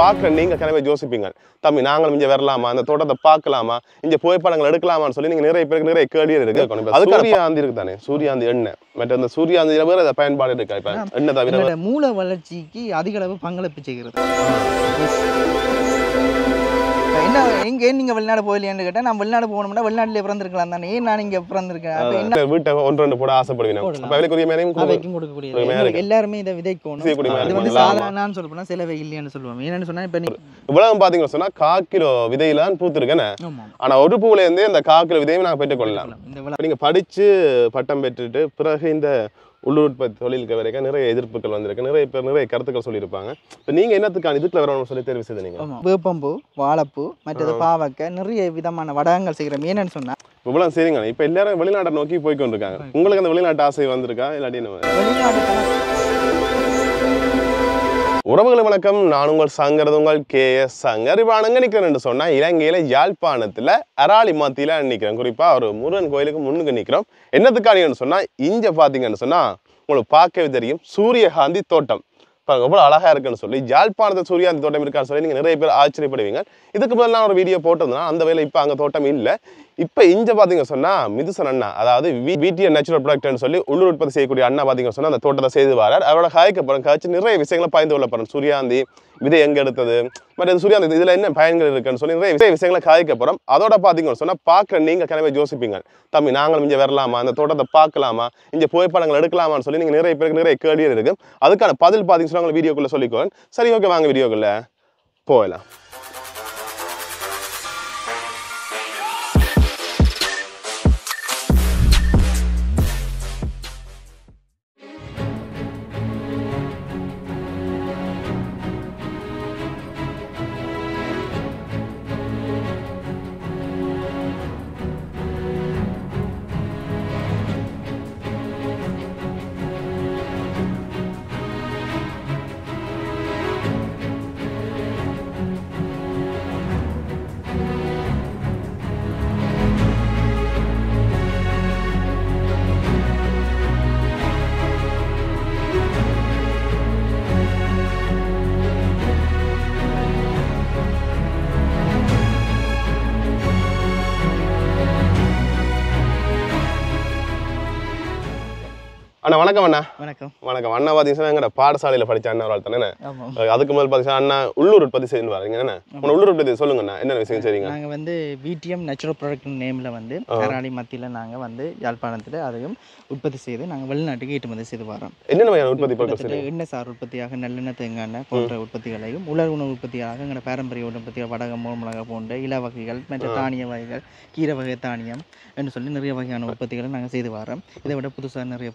பார்க்குற நீங்கள் கிளம்பி யோசிப்பீங்க தம்பி நாங்களும் இங்கே வரலாமா அந்த தோட்டத்தை பார்க்கலாமா இங்கே புகைப்படங்கள் எடுக்கலாமான்னு சொல்லி நீங்கள் நிறைய பேருக்கு நிறைய கேள்வி இருக்கு அது சூரியாந்தி இருக்கு தானே சூரியாந்தி எண்ணெய் மற்ற அந்த சூரியாந்தி வேறு அதை பயன்பாடு இருக்கா இப்போ எண்ணெய் தவிர மூல வளர்ச்சிக்கு அதிக அளவு பங்களிப்பு செய்கிறது என்ன எங்க நீங்க வெளிநாடு போயிலையான்னு கேட்டா நான் வெளிநாடு போகணும்னா வெளிநாட்டுல பிறந்திருக்கலாம் தானே நான் இங்க பிறந்திருக்கேன் வீட்டை ஒன்று ரெண்டு போட ஆசைப்படுவேன் அவைக்கும் கொடுக்கக்கூடிய எல்லாருமே இதை விதைக்கணும் இது வந்து சொல்லப்போனா சில இல்லையான்னு சொல்லுவோம் என்னன்னு சொன்னா இப்ப இவ்வளவு பாத்தீங்கன்னா சொன்னா காக்கிலோ விதையெல்லாம் பூத்திருக்கேன் ஆனா ஒரு பூவுல இருந்தே இந்த காக்கிலோ விதையும் நான் பெற்றுக்கொள்ளலாம் நீங்க படிச்சு பட்டம் பெற்றுட்டு பிறகு இந்த உள்ளூர் உற்பத்தி தொழிலுக்கு வரைக்கும் நிறைய எதிர்ப்புகள் வந்திருக்கு நிறைய பேர் நிறைய கருத்துக்கள் சொல்லியிருப்பாங்க இப்போ நீங்கள் என்னத்துக்கான இதுக்குள்ள வரணும்னு சொல்லி தெரிவி செய்து நீங்கள் வேப்பம்பூ வாழைப்பூ மற்றது பாவக்க நிறைய விதமான வடகங்கள் செய்கிற ஏன்னு சொன்னால் இவ்வளோ சரிங்க இப்போ எல்லாரும் வெளிநாட்டை நோக்கி போய்க்கொண்டிருக்காங்க உங்களுக்கு அந்த வெளிநாட்டு ஆசை வந்திருக்கா இல்லாட்டி என்ன வெளிநாட்டு உறவுகளை வணக்கம் நான் உங்கள் சங்கரது உங்கள் கே எஸ் சங்கர் இப்போ நிற்கிறேன்னு சொன்னால் இலங்கையில் யாழ்ப்பாணத்தில் அராளி மாத்தியில் நிற்கிறேன் குறிப்பாக ஒரு முருகன் கோயிலுக்கு முன்னுக்கு நிற்கிறோம் என்னத்துக்கானு சொன்னால் இங்கே பார்த்தீங்கன்னு சொன்னால் உங்களுக்கு பார்க்கவே தெரியும் சூரியகாந்தி தோட்டம் இப்போ எவ்வளோ அழகாக இருக்குன்னு சொல்லி ஜாழ்ப்பாணத்தை சூரியகாந்தி தோட்டம் இருக்கான்னு சொல்லி நீங்கள் நிறைய பேர் ஆச்சரியப்படுவீங்க இதுக்கு முதல்ல ஒரு வீடியோ போட்டிருந்தோம்னா அந்த வேலை இப்போ அங்கே தோட்டம் இல்லை இப்போ இங்கே பார்த்தீங்க சொன்னால் மிதுசன் அண்ணா அதாவது வீட்டிய நேச்சுரல் ப்ராடக்ட்னு சொல்லி உள்ளூர் உற்பத்தி செய்யக்கூடிய அண்ணா பார்த்தீங்க சொன்னால் அந்த தோட்டத்தை செய்து வரார் அவரோட ஹாய்க்கு கழிச்சு நிறைய விஷயங்களை பாய்ந்து கொள்ள போகிறோம் சூரியாந்தி விதை எங்கே எடுத்தது மற்ற சூரியாந்தி இதில் என்ன பயன்கள் இருக்குன்னு சொல்லி நிறைய விஷய விஷயங்களை காய்க்க அதோட பார்த்தீங்கன்னு சொன்னால் பார்க்க நீங்கள் கிளம்பி யோசிப்பீங்க தம்பி நாங்களும் இங்கே வரலாமா அந்த தோட்டத்தை பார்க்கலாமா இங்கே புகைப்படங்கள் எடுக்கலாமான்னு சொல்லி நீங்கள் நிறைய பேருக்கு நிறைய கேள்வி இருக்குது அதுக்கான பதில் பார்த்தீங்கன்னு சொன்னால் வீடியோக்குள்ளே சொல்லிக்கோங்க சரி ஓகே வாங்க வீடியோக்குள்ளே போகலாம் அண்ணா வணக்கம் அண்ணா வணக்கம் வணக்கம் அண்ணா பாத்தீங்கன்னா எங்கட பாடசாலையில் படித்த அண்ணா தானே அதுக்கு முதல் பாத்தீங்கன்னா அண்ணா உள்ளூர் உற்பத்தி செய்து வரீங்க என்ன உள்ளூர் உற்பத்தி சொல்லுங்கண்ணா என்ன விஷயம் சரிங்க நாங்கள் வந்து பிடிஎம் நேச்சுரல் ப்ராடக்ட் நேமில் வந்து கராளி மத்தியில் நாங்கள் வந்து யாழ்ப்பாணத்தில் அதையும் உற்பத்தி செய்து நாங்கள் வெளிநாட்டுக்கு ஏற்றுமதி செய்து வரோம் என்னென்ன உற்பத்தி பொருட்கள் எண்ணெய் சார் உற்பத்தியாக நல்லெண்ணெய் தேங்காய் எண்ணெய் போன்ற உற்பத்திகளையும் உலர் உணவு உற்பத்தியாக எங்கள் பாரம்பரிய உற்பத்தியாக வடகம் மிளகா போன்ற இள வகைகள் மற்ற தானிய வகைகள் கீரை வகை தானியம் என்று சொல்லி நிறைய வகையான உற்பத்திகளை நாங்கள் செய்து வரோம் இதை விட புதுசாக நிறைய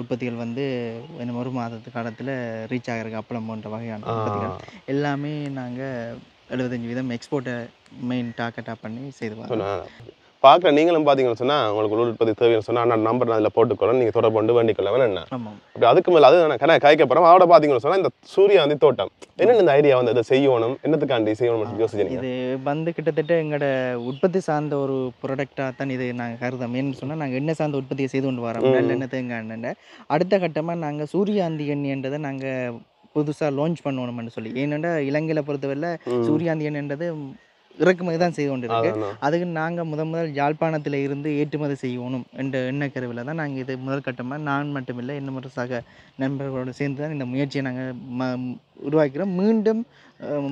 உற்பத்திகள் வந்து வந்து என்ன ஒரு மாதத்து காலத்தில் ரீச் ஆகிறக்கு அப்பளம் போன்ற வகையான எல்லாமே நாங்கள் எழுபத்தஞ்சு வீதம் எக்ஸ்போர்ட்டை மெயின் டார்கெட்டாக பண்ணி செய்து வரோம் பார்க்குற நீங்களும் பார்த்தீங்கன்னு சொன்னால் உங்களுக்கு உள்ள உற்பத்தி தேவைன்னு சொன்னால் நான் நம்பர் நான் அதில் போட்டுக்கிறோம் நீங்கள் தொடர்பு கொண்டு வேண்டிக்கொள்ள வேணும் என்ன அப்படி அதுக்கு மேலே அது நான் கடை அவட பார்த்தீங்கன்னு சொன்னால் இந்த சூரியகாந்தி தோட்டம் என்னென்ன இந்த ஐடியா வந்து அதை செய்யணும் என்னத்துக்காண்டி செய்யணும் யோசிச்சு இது வந்து கிட்டத்தட்ட எங்களோட உற்பத்தி சார்ந்த ஒரு ப்ராடக்டாக தான் இது நாங்கள் கருதம் ஏன்னு சொன்னால் நாங்கள் என்ன சார்ந்த உற்பத்தியை செய்து கொண்டு வரோம் நல்லெண்ணெய் தேங்காய் அடுத்த கட்டமாக நாங்கள் சூரியாந்தி எண்ணின்றதை நாங்கள் புதுசாக லான்ச் பண்ணணும்னு சொல்லி ஏனென்றால் இலங்கையில் பொறுத்தவரையில் சூரியாந்தி எண்ணின்றது இறக்குமதி தான் செய்து கொண்டிருக்கு அதுக்கு நாங்கள் முதன் முதல் யாழ்ப்பாணத்தில் இருந்து ஏற்றுமதி செய்யணும் என்ற கருவில் தான் நாங்கள் இது முதல் கட்டமாக நான் மட்டுமில்லை இன்னும் ஒரு சக நண்பர்களோடு சேர்ந்து தான் இந்த முயற்சியை நாங்கள் ம உருவாக்கிறோம் மீண்டும்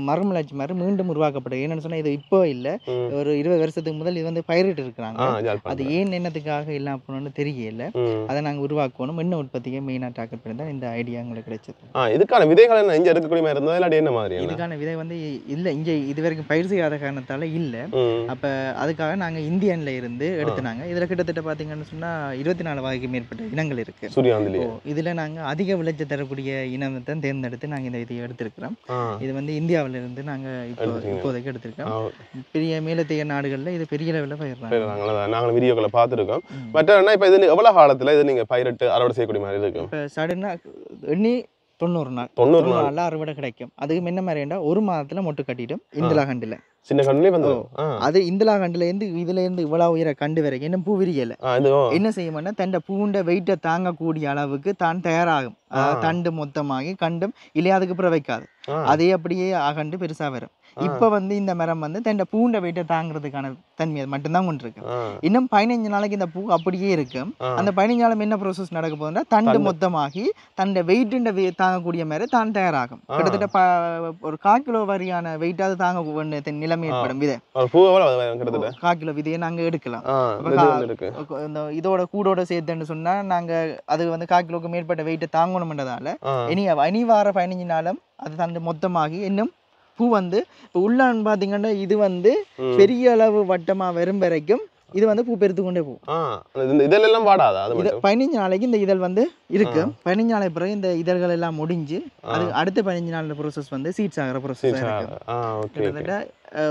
மறுமலர்ச்சி மாதிரி மீண்டும் உருவாக்கப்படுது என்னன்னு சொன்னால் இது இப்போ இல்லை ஒரு இருபது வருஷத்துக்கு முதல் இது வந்து பயிரிட்டு இருக்கிறாங்க அது ஏன் என்னத்துக்காக இல்லை அப்படின்னு தெரியல அதை நாங்கள் உருவாக்கணும் மின்ன உற்பத்தியை மெயினாக டார்கெட் இந்த ஐடியா எங்களுக்கு கிடைச்சது இதுக்கான விதைகள் என்ன இங்கே எடுக்கக்கூடிய மாதிரி இருந்தது என்ன மாதிரி இதுக்கான விதை வந்து இல்லை இங்கே இது வரைக்கும் பயிர் செய்யாத காரணத்தால் இல்லை அப்போ அதுக்காக நாங்கள் இந்தியன்ல இருந்து எடுத்துனாங்க இதில் கிட்டத்தட்ட பார்த்தீங்கன்னு சொன்னால் இருபத்தி நாலு வகைக்கு மேற்பட்ட இனங்கள் இருக்குது இதில் நாங்கள் அதிக விளைச்சல் தரக்கூடிய இனத்தை தான் தேர்ந்தெடுத்து நாங்கள் இந்த இதை எடுத்திருக்கிறோம் இது வந்து இந்தியாவிலிருந்து நாங்கள் இப்போதைக்கு எடுத்திருக்கோம் பெரிய மேலத்தைய நாடுகளில் இது பெரிய லெவலில் பயிர்றாங்க நாங்கள் வீடியோக்களை பார்த்துருக்கோம் மற்ற இப்போ இது எவ்வளோ காலத்தில் இது நீங்கள் பயிரிட்டு அறுவடை செய்யக்கூடிய மாதிரி இருக்கும் இப்போ சடனாக எண்ணி தொண்ணூறு நாள் தொண்ணூறு நாளில் அறுவடை கிடைக்கும் அதுக்கு முன்ன மாதிரிண்டா ஒரு மாதத்துல மொட்டு கட்டிடும் இந்திலா கண்டுல அது கண்டுலேயே கண்டுல இருந்து இதுல இருந்து இவ்வளவு இவ்வளோ கண்டு வரைக்கும் இன்னும் பூ விரியலை என்ன செய்யும்னா தண்டை பூண்ட வெயிட்ட தாங்கக்கூடிய அளவுக்கு தான் தயாராகும் தண்டு மொத்தமாகி கண்டும் இல்லையா அதுக்கு அப்புறம் வைக்காது அதே அப்படியே அகண்டு பெருசா வரும் இப்போ வந்து இந்த மரம் வந்து தன்னோட பூண்ட வெயிட்டை தாங்கிறதுக்கான தன்மை மட்டும்தான் கொண்டு இருக்கு இன்னும் பதினஞ்சு நாளைக்கு இந்த பூ அப்படியே இருக்கும் அந்த பதினஞ்சு நாளும் என்ன ப்ரோசஸ் நடக்க போகுதுன்னா தண்டு மொத்தமாகி தண்ட வெயிட்டுண்ட தாங்கக்கூடிய மாதிரி தான் தயாராகும் கிட்டத்தட்ட ஒரு கால் கிலோ வரியான வெயிட்டாவது தாங்க நிலைமை ஏற்படும் விதை கால் கிலோ விதையை நாங்கள் எடுக்கலாம் இந்த இதோட கூடோட சேர்த்துன்னு சொன்னால் நாங்கள் அது வந்து கால் கிலோக்கு மேற்பட்ட வெயிட்டை தாங்கணும்ன்றதால இனி அனி வார பதினஞ்சு நாளும் அது தந்து மொத்தமாகி இன்னும் பூ வந்து இப்போ உள்ளான்னு பார்த்தீங்கன்னா இது வந்து பெரிய அளவு வட்டமாக வரும் வரைக்கும் இது வந்து பூ பெருத்து கொண்டே போகும் இதெல்லாம் வாடாதா பதினஞ்சு நாளைக்கு இந்த இதழ் வந்து இருக்கு பதினஞ்சு நாளைக்கு பிறகு இந்த இதழ்கள் எல்லாம் முடிஞ்சு அது அடுத்த பதினஞ்சு நாள் ப்ரோசஸ் வந்து சீட்ஸ் ஆகிற ப்ரோசஸ் கிட்டத்தட்ட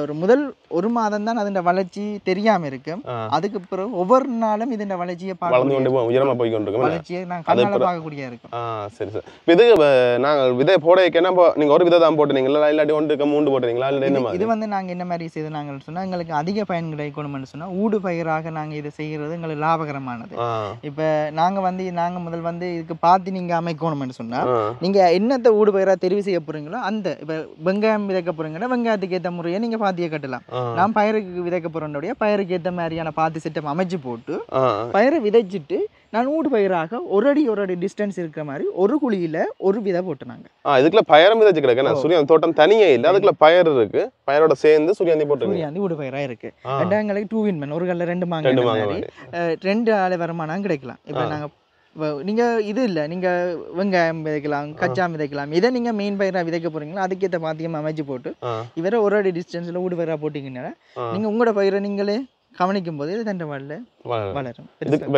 ஒரு முதல் ஒரு மாதம் தான் அதோட வளர்ச்சி தெரியாம இருக்கு அதுக்கு பிறகு ஒவ்வொரு நாளும் இதோட வளர்ச்சியை வளர்ந்து கொண்டு உயரமா போய் கொண்டிருக்கோம் வளர்ச்சியை நான் கண்ணால பார்க்கக்கூடிய இருக்கும் சரி சாரி விதை நாங்கள் விதை போடையக்கேன்னா நீங்க ஒரு விதை தான் போட்டுனீங்களா இல்லாட்டி ஒன்றுக்கு மூண்டு போட்டுறீங்களா இல்ல என்ன இது வந்து நாங்க என்ன மாதிரி செய்து நாங்கள் சொன்னா எங்களுக்கு அதிக பயன் கிடைக்கணும்னு சொன்னா ஊடு பயிராக நாங்க இதை செய்யறது எங்களுக்கு லாபகரமானது இப்ப நாங்க வந்து நாங்க முதல் வந்து இதுக்கு பார்த்து நீங்க அமைக்கணும்னு சொன்னா நீங்க என்னத்தை ஊடு பயிரா தெரிவு செய்ய போறீங்களோ அந்த இப்ப வெங்காயம் விதைக்க போறீங்கன்னா வெங்காயத்துக்கு ஏத்த முறையை நீங்க பாத்தியை கட்டலாம் நான் பயிருக்கு விதைக்க போகிறோடைய பயிருக்கு ஏத்த மாதிரியான பாத்தி சிட்டம் அமைச்சு போட்டு பயிரை விதைச்சிட்டு நான் ஊடு பயிராக ஒரு அடி ஒரு அடி டிஸ்டன்ஸ் இருக்கிற மாதிரி ஒரு குழியில ஒரு விதை போட்டுனாங்க இதுக்குள்ள பயிரம் விதைச்சு கிடக்கு சூரியன் தோட்டம் தனியே இல்ல அதுக்குள்ள பயிர் இருக்கு பயிரோட சேர்ந்து சூரியாந்தி போட்டு சூரியாந்தி ஊடு பயிரா இருக்கு ரெண்டாங்களுக்கு டூ வின் மேன் ஒரு கல்ல ரெண்டு மாங்க ரெண்டு அளவு வருமானம் கிடைக்கலாம் இப்ப நாங்க நீங்கள் இது இல்லை நீங்கள் வெங்காயம் விதைக்கலாம் கச்சா விதைக்கலாம் இதை நீங்கள் மெயின் பயிராக விதைக்க போகிறீங்களோ அதுக்கேற்ற பாத்தியம் அமைச்சு போட்டு இவரை ஒரு அடி டிஸ்டன்ஸில் ஊடு பயிராக போட்டிங்கன்னா நீங்கள் உங்களோட பயிரை நீங்களே கவனிக்கும் போது இது தண்டை வாழல வளரும்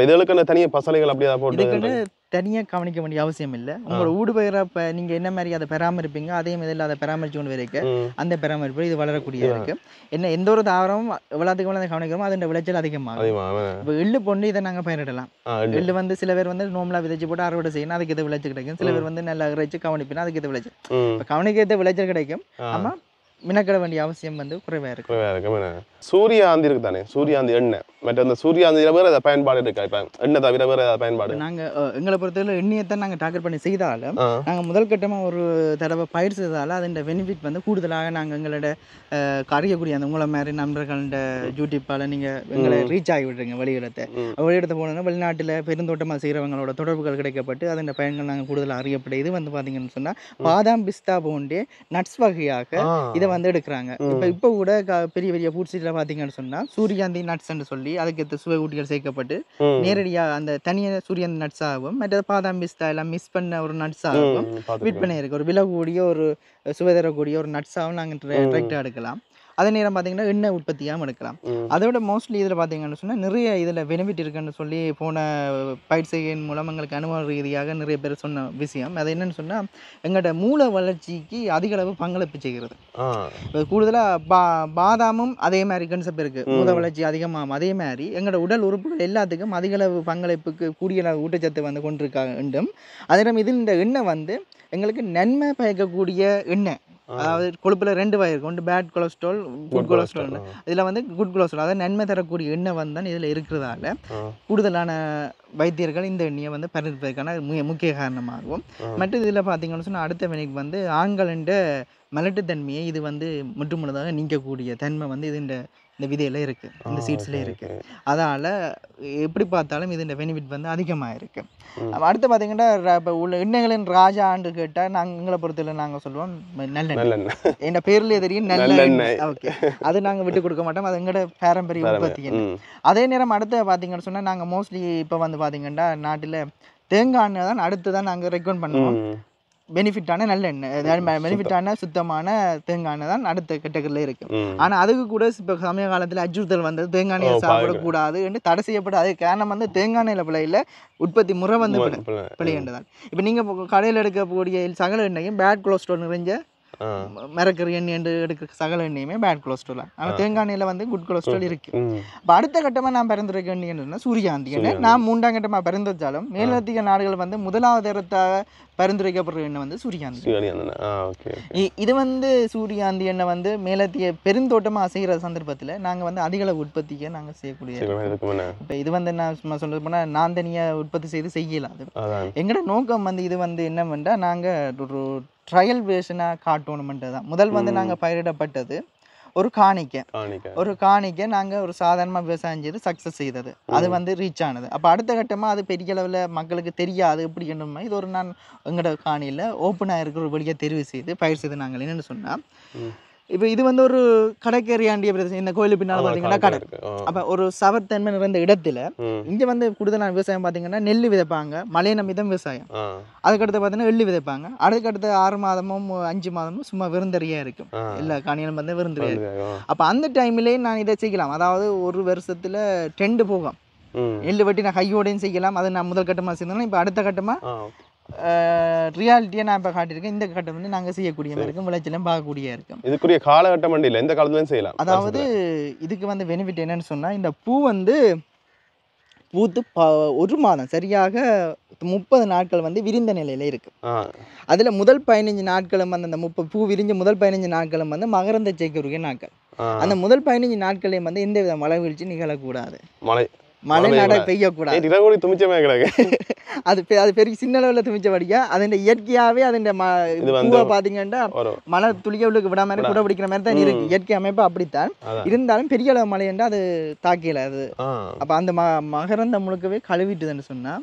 இதுகளுக்கு தனியாக பசலைகள் அப்படியே போட்டு தனியாக கவனிக்க வேண்டிய அவசியம் இல்லை உங்களோட ஊடு பயிரப்ப நீங்கள் என்ன மாதிரி அதை பராமரிப்பீங்க அதே மாதிரி அதை பராமரிச்சு கொண்டு வரைக்க அந்த பராமரிப்பு இது வளரக்கூடிய இருக்கு என்ன எந்த ஒரு தாவரமும் எவ்வளோத்துக்கு எவ்வளோ கவனிக்கிறோமோ அதோட விளைச்சல் அதிகமாகும் இப்போ எள்ளு பொண்ணு இதை நாங்கள் பயிரிடலாம் எள்ளு வந்து சில பேர் வந்து நோம்லாம் விதைச்சு போட்டு அறுவடை செய்யணும் அதுக்கு இது விளைச்சல் கிடைக்கும் சில பேர் வந்து நல்லா அகரைச்சு கவனிப்பினா அதுக்கு இது விளைச்சல் கவனிக்க இது விளைச்சல் கிடைக்கும் ஆமாம் மினக்கிட வேண்டிய அவசியம் வந்து குறைவாக இருக்கு குறைவாக இருக்கு சூரிய இருக்கு தானே சூரிய எண்ணெய் மற்ற அந்த சூர்யா அந்த ஏதாவது பயன்பாடு இருக்கா இப்போ எண்ணெய் தவிர வேறு ஏதாவது பயன்பாடு நாங்க எங்களை பொறுத்தவரை எண்ணெயத்தை நாங்க டார்கெட் பண்ணி செய்தாலும் நாங்க முதல் கட்டமா ஒரு தடவை பயிர் செய்தாலும் அதோட பெனிஃபிட் வந்து கூடுதலாக நாங்க எங்களோட கரையக்கூடிய அந்த உங்களை மாதிரி நண்பர்களோட யூடியூப்பால் நீங்க எங்களை ரீச் ஆகி விடுறீங்க வெளியிடத்தை வெளியிடத்தை போனோம்னா வெளிநாட்டில் பெருந்தோட்டமா செய்யறவங்களோட தொடர்புகள் கிடைக்கப்பட்டு அதோட பயன்கள் நாங்க கூடுதலாக அறியப்படும் இது வந்து பாத்தீங்கன்னு சொன்னா பாதாம் பிஸ்தா போன்றே நட்ஸ் வகையாக இதை வந்து எடுக்கிறாங்க இப்ப இப்போ கூட பெரிய பெரிய ஃபுட்ஸில் பார்த்தீங்கன்னு சொன்னால் சூரியகாந்தி நட்ஸ்ன்னு சொல்லி சொல்லி அதுக்கு சுவை ஊட்டிகள் சேர்க்கப்பட்டு நேரடியாக அந்த தனிய சூரியன் நட்ஸ் ஆகும் மற்ற பாதாம் பிஸ்தா எல்லாம் மிஸ் பண்ண ஒரு நட்ஸ் ஆகும் விற்பனை இருக்கு ஒரு விலை கூடிய ஒரு சுவை தரக்கூடிய ஒரு நட்ஸாகவும் நாங்கள் டைரெக்டாக எடுக்கலாம் அதே நேரம் பார்த்தீங்கன்னா எண்ணெய் உற்பத்தியாகவும் எடுக்கலாம் அதோட மோஸ்ட்லி இதில் பார்த்தீங்கன்னு சொன்னால் நிறைய இதில் பெனிஃபிட் இருக்குன்னு சொல்லி போன பயிர் செய்கையின் மூலம் எங்களுக்கு அனுபவ ரீதியாக நிறைய பேர் சொன்ன விஷயம் அது என்னன்னு சொன்னால் எங்களோட மூல வளர்ச்சிக்கு அதிக அளவு பங்களிப்பு செய்கிறது கூடுதலாக பா பாதாமும் அதே மாதிரி கன்செப்ட் இருக்குது மூல வளர்ச்சி அதிகமாகும் அதே மாதிரி எங்களோட உடல் உறுப்புகள் எல்லாத்துக்கும் அதிக அளவு பங்களிப்புக்கு கூடிய அளவு ஊட்டச்சத்து வந்து கொண்டிருக்க வேண்டும் அதே நேரம் இதில் இந்த எண்ணெய் வந்து எங்களுக்கு நன்மை பயக்கக்கூடிய எண்ணெய் அதாவது கொழுப்பில் ரெண்டு வகை கொண்டு பேட் கொலஸ்ட்ரால் குட் கொலஸ்ட்ரால் இதில் வந்து குட் கொலஸ்ட்ரால் அதாவது நன்மை தரக்கூடிய எண்ணெய் வந்து இதில் இருக்கிறதால கூடுதலான வைத்தியர்கள் இந்த எண்ணெயை வந்து பரிந்துரைப்பதற்கான முக்கிய காரணமாகும் மற்றும் இதில் பார்த்தீங்கன்னு சொன்னால் அடுத்த வினைக்கு வந்து ஆண்கள் என்ற மலட்டுத்தன்மையை இது வந்து முற்று முழுதாக நீக்கக்கூடிய தன்மை வந்து இது இந்த இந்த விதையில இருக்குது இந்த சீட்ஸ்லேயே இருக்குது அதனால் எப்படி பார்த்தாலும் இது இந்த பெனிஃபிட் வந்து அதிகமாக இருக்குது அடுத்து பார்த்தீங்கன்னா இப்போ உள்ள இன்னங்களின் ராஜா ஆண்டு கேட்டால் நாங்கள் எங்களை பொறுத்தவரை நாங்கள் சொல்லுவோம் நல்லெண்ணெய் என் பேரில் தெரியும் நல்லெண்ணெய் ஓகே அது நாங்கள் விட்டு கொடுக்க மாட்டோம் அது எங்களோட பாரம்பரிய உற்பத்தி அதே நேரம் அடுத்து பார்த்தீங்கன்னு சொன்னால் நாங்கள் மோஸ்ட்லி இப்போ வந்து பார்த்தீங்கன்னா நாட்டில் தேங்காய் எண்ணெய் தான் அடுத்து தான் நாங்கள் ரெக்கமெண்ட் பண்ணுவோம் பெனிஃபிட்டான நல்ல எண்ணெய் பெனிஃபிட்டான சுத்தமான தேங்காய் எண்ணெய் தான் அடுத்த கெட்டகரில் இருக்குது ஆனால் அதுக்கு கூட இப்போ சமய காலத்தில் அச்சுறுத்தல் வந்து தேங்காய் எண்ணெயை சாப்பிடக்கூடாது என்று தடை செய்யப்படும் அதே காரணம் வந்து தேங்காய் எண்ணெயில் பிள்ளையில் உற்பத்தி முறை வந்து தான் இப்போ நீங்கள் கடையில் எடுக்கக்கூடிய சகல எண்ணெயும் பேட் கொலஸ்ட்ரால் நிறைஞ்ச மிரக்கர் எண்ணெய் என்று எடுக்கிற சகல எண்ணெயுமே பேட் கொலஸ்ட்ரால் ஆனால் தேங்காய் எண்ணெயில் வந்து குட் கொலஸ்ட்ரால் இருக்கு இப்போ அடுத்த கட்டமாக நான் பரிந்துரைக்க எண்ணெய்னா சூரியகாந்தி எண்ணெய் நான் மூன்றாம் கட்டமாக பரிந்துரைச்சாலும் மேலத்திய நாடுகள் வந்து முதலாவது இடத்தாக பரிந்துரைக்கப்படுற எண்ணெய் வந்து சூரியகாந்தி இது வந்து சூரியகாந்தி எண்ணெய் வந்து மேலத்திய பெருந்தோட்டமாக செய்கிற சந்தர்ப்பத்தில் நாங்கள் வந்து அதிகளவு உற்பத்திக்க நாங்கள் செய்யக்கூடிய இப்போ இது வந்து நான் சொல்றது போனால் நான் தனியாக உற்பத்தி செய்து செய்யலாது எங்களோட நோக்கம் வந்து இது வந்து என்னவென்றால் நாங்கள் ஒரு ட்ரையல் வேர்ஷனாக காட்டணுமென்றது தான் முதல் வந்து நாங்கள் பயிரிடப்பட்டது ஒரு காணிக்கை ஒரு காணிக்கை நாங்கள் ஒரு சாதாரணமாக விவசாயம் செய்து சக்ஸஸ் செய்தது அது வந்து ரீச் ஆனது அப்போ அடுத்த கட்டமாக அது பெரிய அளவில் மக்களுக்கு தெரியாது இப்படி என்னமோ இது ஒரு நான் எங்களோட காணியில் ஓப்பனாக இருக்கிற வழியாக தெரிவு செய்து பயிர் செய்து நாங்கள் என்னென்னு சொன்னால் இப்போ இது வந்து ஒரு கடைக்கேரியாண்டிய பிரதேசம் இந்த கோயிலுக்கு பின்னால் பார்த்தீங்கன்னா கடல் அப்போ ஒரு சவர்த்தன்மை நிறைந்த இடத்துல இங்கே வந்து கூடுதலான விவசாயம் பார்த்தீங்கன்னா நெல் விதைப்பாங்க மழை நம்பிதான் விவசாயம் அதுக்கடுத்து பார்த்தீங்கன்னா எள்ளு விதைப்பாங்க அதுக்கடுத்து ஆறு மாதமும் அஞ்சு மாதமும் சும்மா விருந்தறியாக இருக்கும் இல்லை காணியிலும் வந்து விருந்தறியா அப்போ அந்த டைம்லயே நான் இதை செய்யலாம் அதாவது ஒரு வருஷத்தில் டெண்டு போகும் நெல் வெட்டி நான் கையோடையும் செய்யலாம் அதை நான் முதல் கட்டமாக செய்யணும் இப்போ அடுத்த கட்டமாக ரியாலிட்டியை நான் இப்போ காட்டியிருக்கேன் இந்த கட்டம் வந்து நாங்கள் செய்யக்கூடிய மாதிரி இருக்கும் விளைச்சலும் பார்க்கக்கூடிய இருக்கும் இதுக்குரிய காலகட்டம் இல்லை எந்த காலத்துலையும் செய்யலாம் அதாவது இதுக்கு வந்து பெனிஃபிட் என்னன்னு சொன்னால் இந்த பூ வந்து பூத்து ப ஒரு மாதம் சரியாக முப்பது நாட்கள் வந்து விரிந்த நிலையில் இருக்குது அதில் முதல் பதினஞ்சு நாட்களும் வந்து அந்த முப்பது பூ விரிஞ்ச முதல் பதினஞ்சு நாட்களும் வந்து மகரந்த சேர்க்கக்கூடிய நாட்கள் அந்த முதல் பதினஞ்சு நாட்களையும் வந்து எந்த வித மழை வீழ்ச்சி நிகழக்கூடாது மழை மழை நாடா பெய்யக்கூடாது இரகோடி துமிச்சமே கிடக்கு அது அது பெரிய சின்ன அளவில் துமிச்சபடியா அதன் இயற்கையாகவே அதன் பூவை பார்த்தீங்கன்னா மழை துளிய உள்ளுக்கு மாதிரி கூட பிடிக்கிற மாதிரி தான் இருக்கு இயற்கை அமைப்பு அப்படித்தான் இருந்தாலும் பெரிய அளவு மழை என்றால் அது தாக்கல அது அப்போ அந்த ம மகரந்த முழுக்கவே கழுவிட்டுதுன்னு சொன்னால்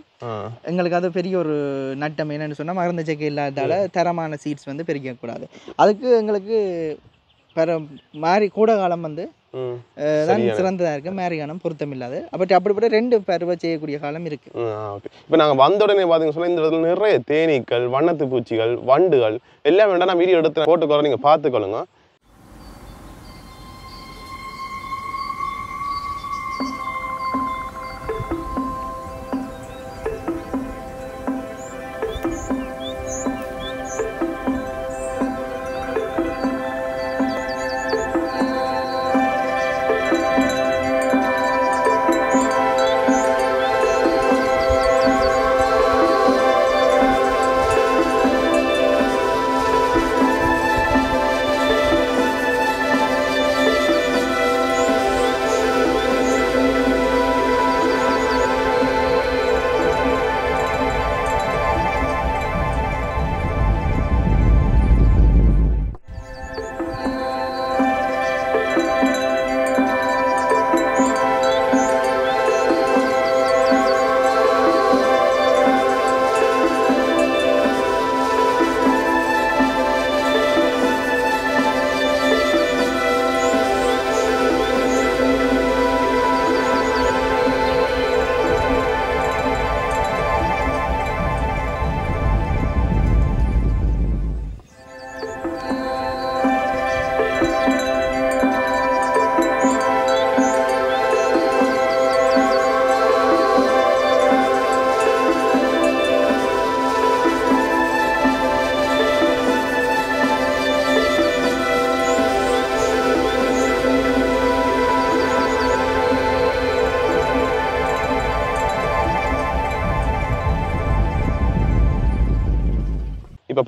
எங்களுக்கு அது பெரிய ஒரு நட்டம் என்னன்னு சொன்னால் மகரந்த செக்கை இல்லாதால தரமான சீட்ஸ் வந்து பெருக்கக்கூடாது அதுக்கு எங்களுக்கு பிற மாதிரி கூட காலம் வந்து தான் சிறந்ததாக இருக்குது மேரிகானம் பொருத்தமில்லாது இல்லாது பட் அப்படிப்பட்ட ரெண்டு பருவ செய்யக்கூடிய காலம் இருக்கு ஓகே இப்போ நாங்கள் வந்த உடனே பார்த்தீங்கன்னு சொன்னால் இந்த நிறைய தேனீக்கள் வண்ணத்து பூச்சிகள் வண்டுகள் எல்லாம் வேண்டாம் நான் வீடியோ எடுத்து போட்டுக்கொள்ள நீங்கள் பார்த்துக்கொள்ளுங்க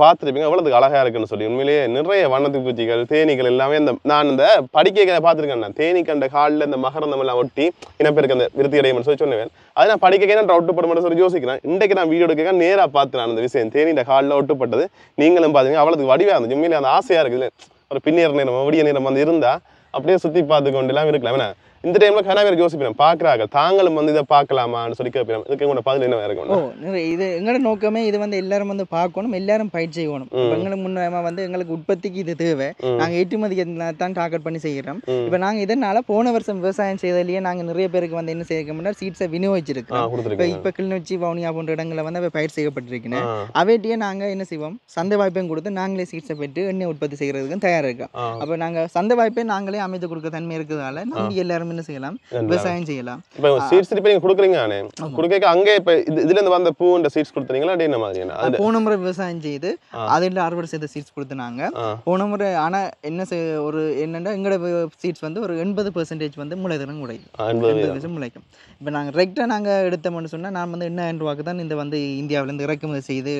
நீங்கள் பார்த்துருப்பீங்க எவ்வளோத்துக்கு அழகாக இருக்குன்னு சொல்லி உண்மையிலேயே நிறைய வண்ணத்து பூச்சிகள் தேனீக்கள் எல்லாமே இந்த நான் இந்த படிக்கைகளை பார்த்துருக்கேன் நான் கண்ட காலில் இந்த மகரந்தம் எல்லாம் ஒட்டி இனப்பெருக்கு அந்த விருத்தி அடையும் சொல்லி சொன்னேன் அதை நான் படிக்க நான் ஒட்டுப்படும் சொல்லி யோசிக்கிறேன் இன்றைக்கு நான் வீடியோ எடுக்க நேராக பார்த்து நான் அந்த விஷயம் தேனீண்ட காலில் ஒட்டுப்பட்டது நீங்களும் பார்த்தீங்க அவ்வளோத்துக்கு வடிவாக இருந்துச்சு உண்மையிலே அந்த ஆசையாக இருக்குது ஒரு பின்னீர் நேரம் விடிய நிறம் வந்து இருந்தால் அப்படியே சுற்றி பார்த்து கொண்டுலாம் இருக்கலாம் ஏன்னா இந்த டைம்ல கனாவியர் யோசிப்பினம் பாக்குறாங்க தாங்களும் வந்து இதை பார்க்கலாமான்னு சொல்லி கேட்பினம் இதுக்கு உங்களோட பதில் என்ன இருக்கணும் இது எங்களோட நோக்கமே இது வந்து எல்லாரும் வந்து பார்க்கணும் எல்லாரும் பயிற்சி செய்யணும் எங்களுக்கு முன்னேமா வந்து எங்களுக்கு உற்பத்திக்கு இது தேவை நாங்க ஏற்றுமதி தான் டார்கெட் பண்ணி செய்கிறோம் இப்ப நாங்க இதனால போன வருஷம் விவசாயம் செய்ததுலயே நாங்க நிறைய பேருக்கு வந்து என்ன செய்ய சீட்ஸை விநியோகிச்சிருக்கோம் இப்ப இப்ப கிளிநொச்சி வவுனியா போன்ற இடங்களில் வந்து அவை பயிர் செய்யப்பட்டிருக்கேன் அவைட்டியே நாங்க என்ன செய்வோம் சந்தை வாய்ப்பையும் கொடுத்து நாங்களே சீட்ஸை பெற்று எண்ணெய் உற்பத்தி செய்யறதுக்கும் தயாரா இருக்கோம் அப்ப நாங்க சந்தை வாய்ப்பே நாங்களே அமைத்து கொடுக்க தன்மை இருக்கிறதுனால நம்ம எல்லாரும் என்ன செய்யலாம் விவசாயம் செய்யலாம் இப்போ சீட்ஸ் இப்போ நீங்கள் கொடுக்குறீங்கண்ணே கொடுக்க அங்கே இப்போ இது இதுலேருந்து வந்த பூன்ற சீட்ஸ் கொடுத்துறீங்களா அப்படி என்ன மாதிரி போன முறை விவசாயம் செய்து அதில் அறுவடை செய்த சீட்ஸ் கொடுத்துனாங்க போன முறை ஆனா என்ன செய்ய ஒரு என்னன்னா எங்களோட சீட்ஸ் வந்து ஒரு எண்பது பெர்சன்டேஜ் வந்து முளைதரம் உடையும் எண்பது முளைக்கும் இப்போ நாங்கள் ரெக்டாக நாங்கள் எடுத்தோம்னு சொன்னால் நான் வந்து எண்ணாயிரம் ரூபாய்க்கு தான் இந்த வந்து இந்தியாவிலேருந்து இறக்குமதி செய்து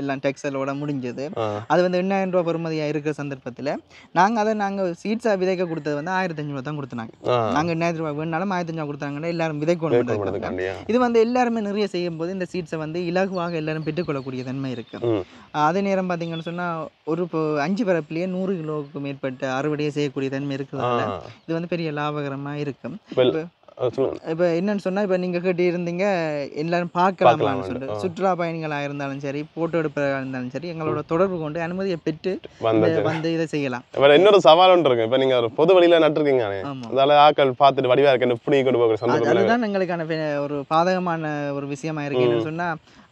எல்லாம் டெக்ஸ்டைலோட முடிஞ்சது அது வந்து எண்ணாயிரம் ரூபா பெருமதியாக இருக்கிற சந்தர்ப்பத்தில் நாங்கள் அதை நாங்கள் சீட்ஸாக விதைக்க கொடுத்தது வந்து ஆயிரத்தி அஞ்சு ரூபா தான் கொடுத்தாங்க நாங்கள் எண்ணாயிரம் ரூபா வேணாலும் ஆயிரத்தி அஞ்சு கொடுத்தாங்கன்னா எல்லாரும் விதை விதைக்கணும் இது வந்து எல்லாருமே நிறைய செய்யும் போது இந்த சீட்ஸை வந்து இலகுவாக எல்லாரும் பெற்றுக்கொள்ளக்கூடிய தன்மை இருக்கு அதே நேரம் பார்த்தீங்கன்னு சொன்னால் ஒரு இப்போ அஞ்சு பரப்புலேயே நூறு கிலோவுக்கு மேற்பட்ட அறுவடையை செய்யக்கூடிய தன்மை இருக்குது இது வந்து பெரிய லாபகரமாக இருக்கும் இப்ப என்னன்னு சொன்னா இப்ப நீங்க இருந்தீங்க எல்லாரும் பார்க்கலாம்னு சொல்லிட்டு சுற்றுலா பயணிகளாக இருந்தாலும் சரி போட்டோ எடுப்பதாக இருந்தாலும் சரி எங்களோட தொடர்பு கொண்டு அனுமதியை பெற்று வந்து இதை செய்யலாம் இன்னொரு சவால் இருக்கு இப்ப நீங்க ஒரு பொது வழியில நட்டுருக்கீங்க அதால ஆக்கள் பார்த்துட்டு வடிவா இருக்கு புனி கொண்டு போகிற அதுதான் எங்களுக்கான ஒரு பாதகமான ஒரு விஷயமா இருக்கு என்னன்னு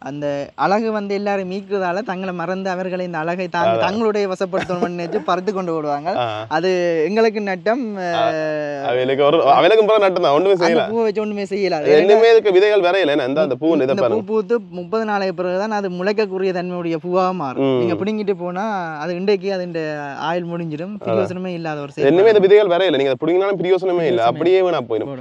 அந்த அழகு வந்து எல்லாரும் மீட்கிறதால தங்களை மறந்து அவர்களை இந்த அழகை தாங்க தங்களுடைய வசப்படுத்தணும்னு நினைச்சு பறத்து கொண்டு விடுவாங்க அது எங்களுக்கு நட்டம் அவளுக்கு ஒரு நட்டம் தான் ஒண்ணுமே செய்யல பூ வச்சு ஒண்ணுமே செய்யல என்னமே இதுக்கு விதைகள் வேற இந்த அந்த பூ இந்த பூ பூத்து முப்பது நாளைக்கு பிறகு தான் அது முளைக்கக்கூடிய தன்மையுடைய பூவா மாறும் நீங்க பிடுங்கிட்டு போனா அது இன்றைக்கு அது இந்த ஆயில் முடிஞ்சிடும் பிரியோசனமே இல்லாத ஒரு ரெண்டுமே இந்த விதைகள் வரையில நீங்க பிடிங்கினாலும் பிரியோசனமே இல்லை அப்படியே வேணா போயிடும்